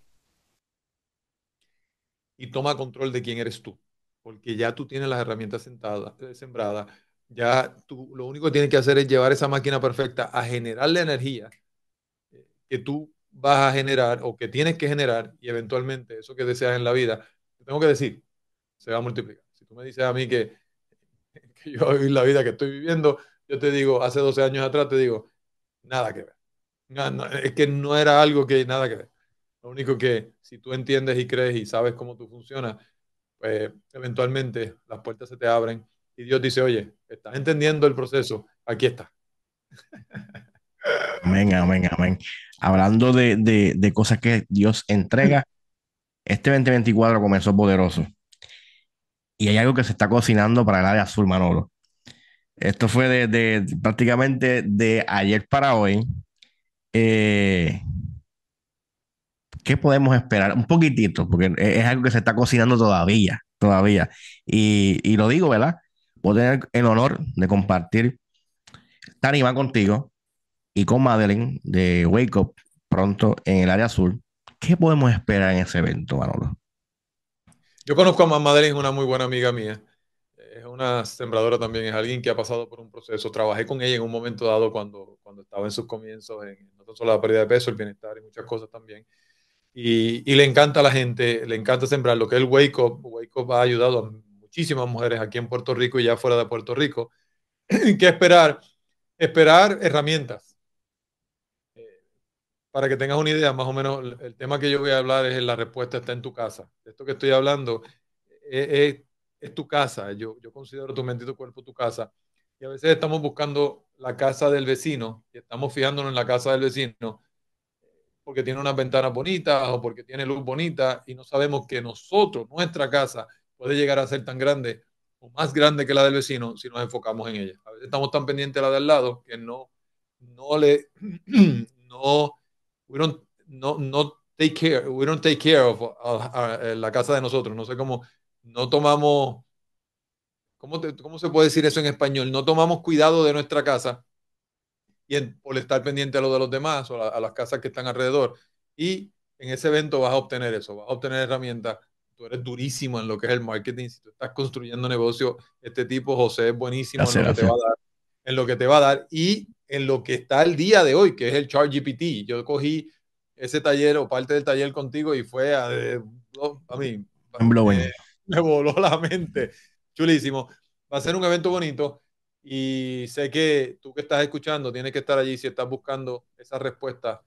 Y toma control de quién eres tú, porque ya tú tienes las herramientas sentadas, eh, sembradas ya tú lo único que tienes que hacer es llevar esa máquina perfecta a generar la energía eh, que tú vas a generar o que tienes que generar y eventualmente eso que deseas en la vida, tengo que decir, se va a multiplicar. Si tú me dices a mí que, yo voy a vivir la vida que estoy viviendo, yo te digo, hace 12 años atrás te digo, nada que ver. No, es que no era algo que nada que ver. Lo único que si tú entiendes y crees y sabes cómo tú funciona pues eventualmente las puertas se te abren y Dios dice, oye, estás entendiendo el proceso, aquí está. Amén, amén, amén. Hablando de, cosas que Dios entrega, este 2024 comenzó poderoso. Y hay algo que se está cocinando para el área azul, Manolo. Esto fue de, prácticamente de ayer para hoy. Eh, ¿Qué podemos esperar? Un poquitito, porque es algo que se está cocinando todavía, todavía. y lo digo, ¿verdad? tener el honor de compartir esta contigo y con Madeline de Wake Up pronto en el área azul. ¿Qué podemos esperar en ese evento, Manolo? Yo conozco a Madeline, es una muy buena amiga mía. Es una sembradora también, es alguien que ha pasado por un proceso. Trabajé con ella en un momento dado cuando, cuando estaba en sus comienzos, en no solo la pérdida de peso, el bienestar y muchas cosas también. Y, y, le encanta a la gente, le encanta sembrar. Lo que es el Wake Up, Wake Up ha ayudado a muchísimas mujeres aquí en Puerto Rico y ya fuera de Puerto Rico. ¿Qué esperar? Esperar herramientas. Eh, para que tengas una idea, más o menos el tema que yo voy a hablar es la respuesta está en tu casa. Esto que estoy hablando eh, eh, es, tu casa. Yo, yo considero tu mente y tu cuerpo tu casa. Y a veces estamos buscando la casa del vecino y estamos fijándonos en la casa del vecino porque tiene unas ventanas bonitas o porque tiene luz bonita y no sabemos que nosotros, nuestra casa, puede llegar a ser tan grande o más grande que la del vecino si nos enfocamos en ella. A veces estamos tan pendientes de la del lado que no, no le, no, we don't, no, no take care, we don't take care of uh, uh, eh, la casa de nosotros. No sé cómo, no tomamos, ¿cómo, ¿cómo se puede decir eso en español? No tomamos cuidado de nuestra casa y en, por estar pendiente a lo de los demás o a las casas que están alrededor. Y en ese evento vas a obtener eso, vas a obtener herramientas tú eres durísimo en lo que es el marketing, si tú estás construyendo negocio, este tipo José es buenísimo en lo, que te va a dar, en lo que te va a dar y en lo que está el día de hoy, que es el ChatGPT. Yo cogí ese taller o parte del taller contigo y fue a, eh, mí. Eh, me voló la mente. Chulísimo. Va a ser un evento bonito y sé que tú que estás escuchando tienes que estar allí si estás buscando esa respuesta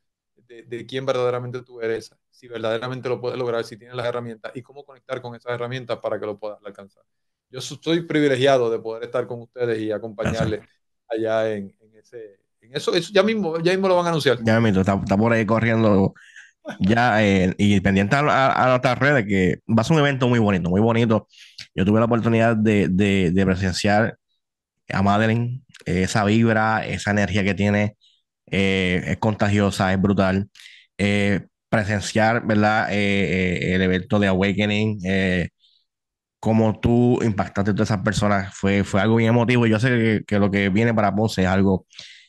de, quién verdaderamente tú eres, si verdaderamente lo puedes lograr, si tienes las herramientas y cómo conectar con esas herramientas para que lo puedas alcanzar. Yo estoy privilegiado de poder estar con ustedes y acompañarles allá en, en ese... En eso, eso ya mismo, ya mismo lo van a anunciar. Ya mismo, está, está por ahí corriendo ya eh, y pendiente a, a, nuestras redes que va a ser un evento muy bonito, muy bonito. Yo tuve la oportunidad de, de, de presenciar a Madeline, esa vibra, esa energía que tiene, eh, es contagiosa, es brutal. Eh, presenciar, ¿verdad? Eh, el evento de Awakening, como tú impactaste a todas esas personas, fue, fue algo bien emotivo. Yo sé que, lo que viene para vos es algo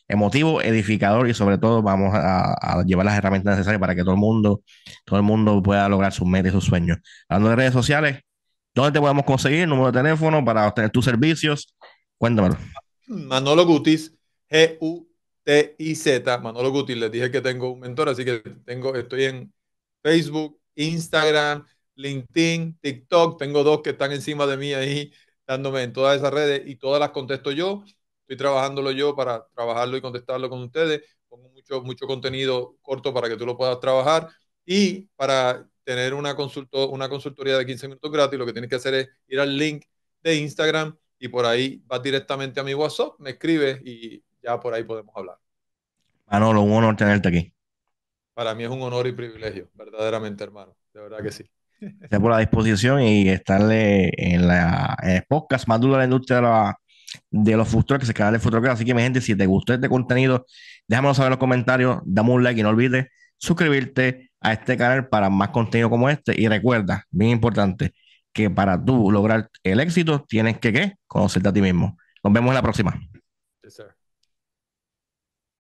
emotivo, edificador y sobre todo vamos a, llevar las herramientas necesarias para que todo el mundo, todo el mundo pueda lograr sus metas y sus sueños. Hablando de redes sociales, ¿dónde te podemos conseguir? Número de teléfono para obtener tus servicios. Cuéntamelo. Manolo Gutis, g T-I-Z, Manolo Guti, les dije que tengo un mentor, así que tengo, estoy en Facebook, Instagram, LinkedIn, TikTok, tengo dos que están encima de mí ahí, dándome en todas esas redes y todas las contesto yo, estoy trabajándolo yo para trabajarlo y contestarlo con ustedes, pongo mucho, mucho contenido corto para que tú lo puedas trabajar y para tener una, una consultoría de 15 minutos gratis, lo que tienes que hacer es ir al link de Instagram y por ahí vas directamente a mi WhatsApp, me escribes y ya por ahí podemos hablar. Manolo, un honor tenerte aquí. Para mí es un honor y privilegio, verdaderamente, hermano. De verdad que sí. Estar por la disposición y estarle en la podcast más duro de la industria de, los futuros que se queda de futuros. Así que, mi gente, si te gustó este contenido, déjamelo saber en los comentarios, dame un like y no olvides suscribirte a este canal para más contenido como este. Y recuerda, bien importante, que para tú lograr el éxito tienes que ¿qué? conocerte a ti mismo. Nos vemos en la próxima.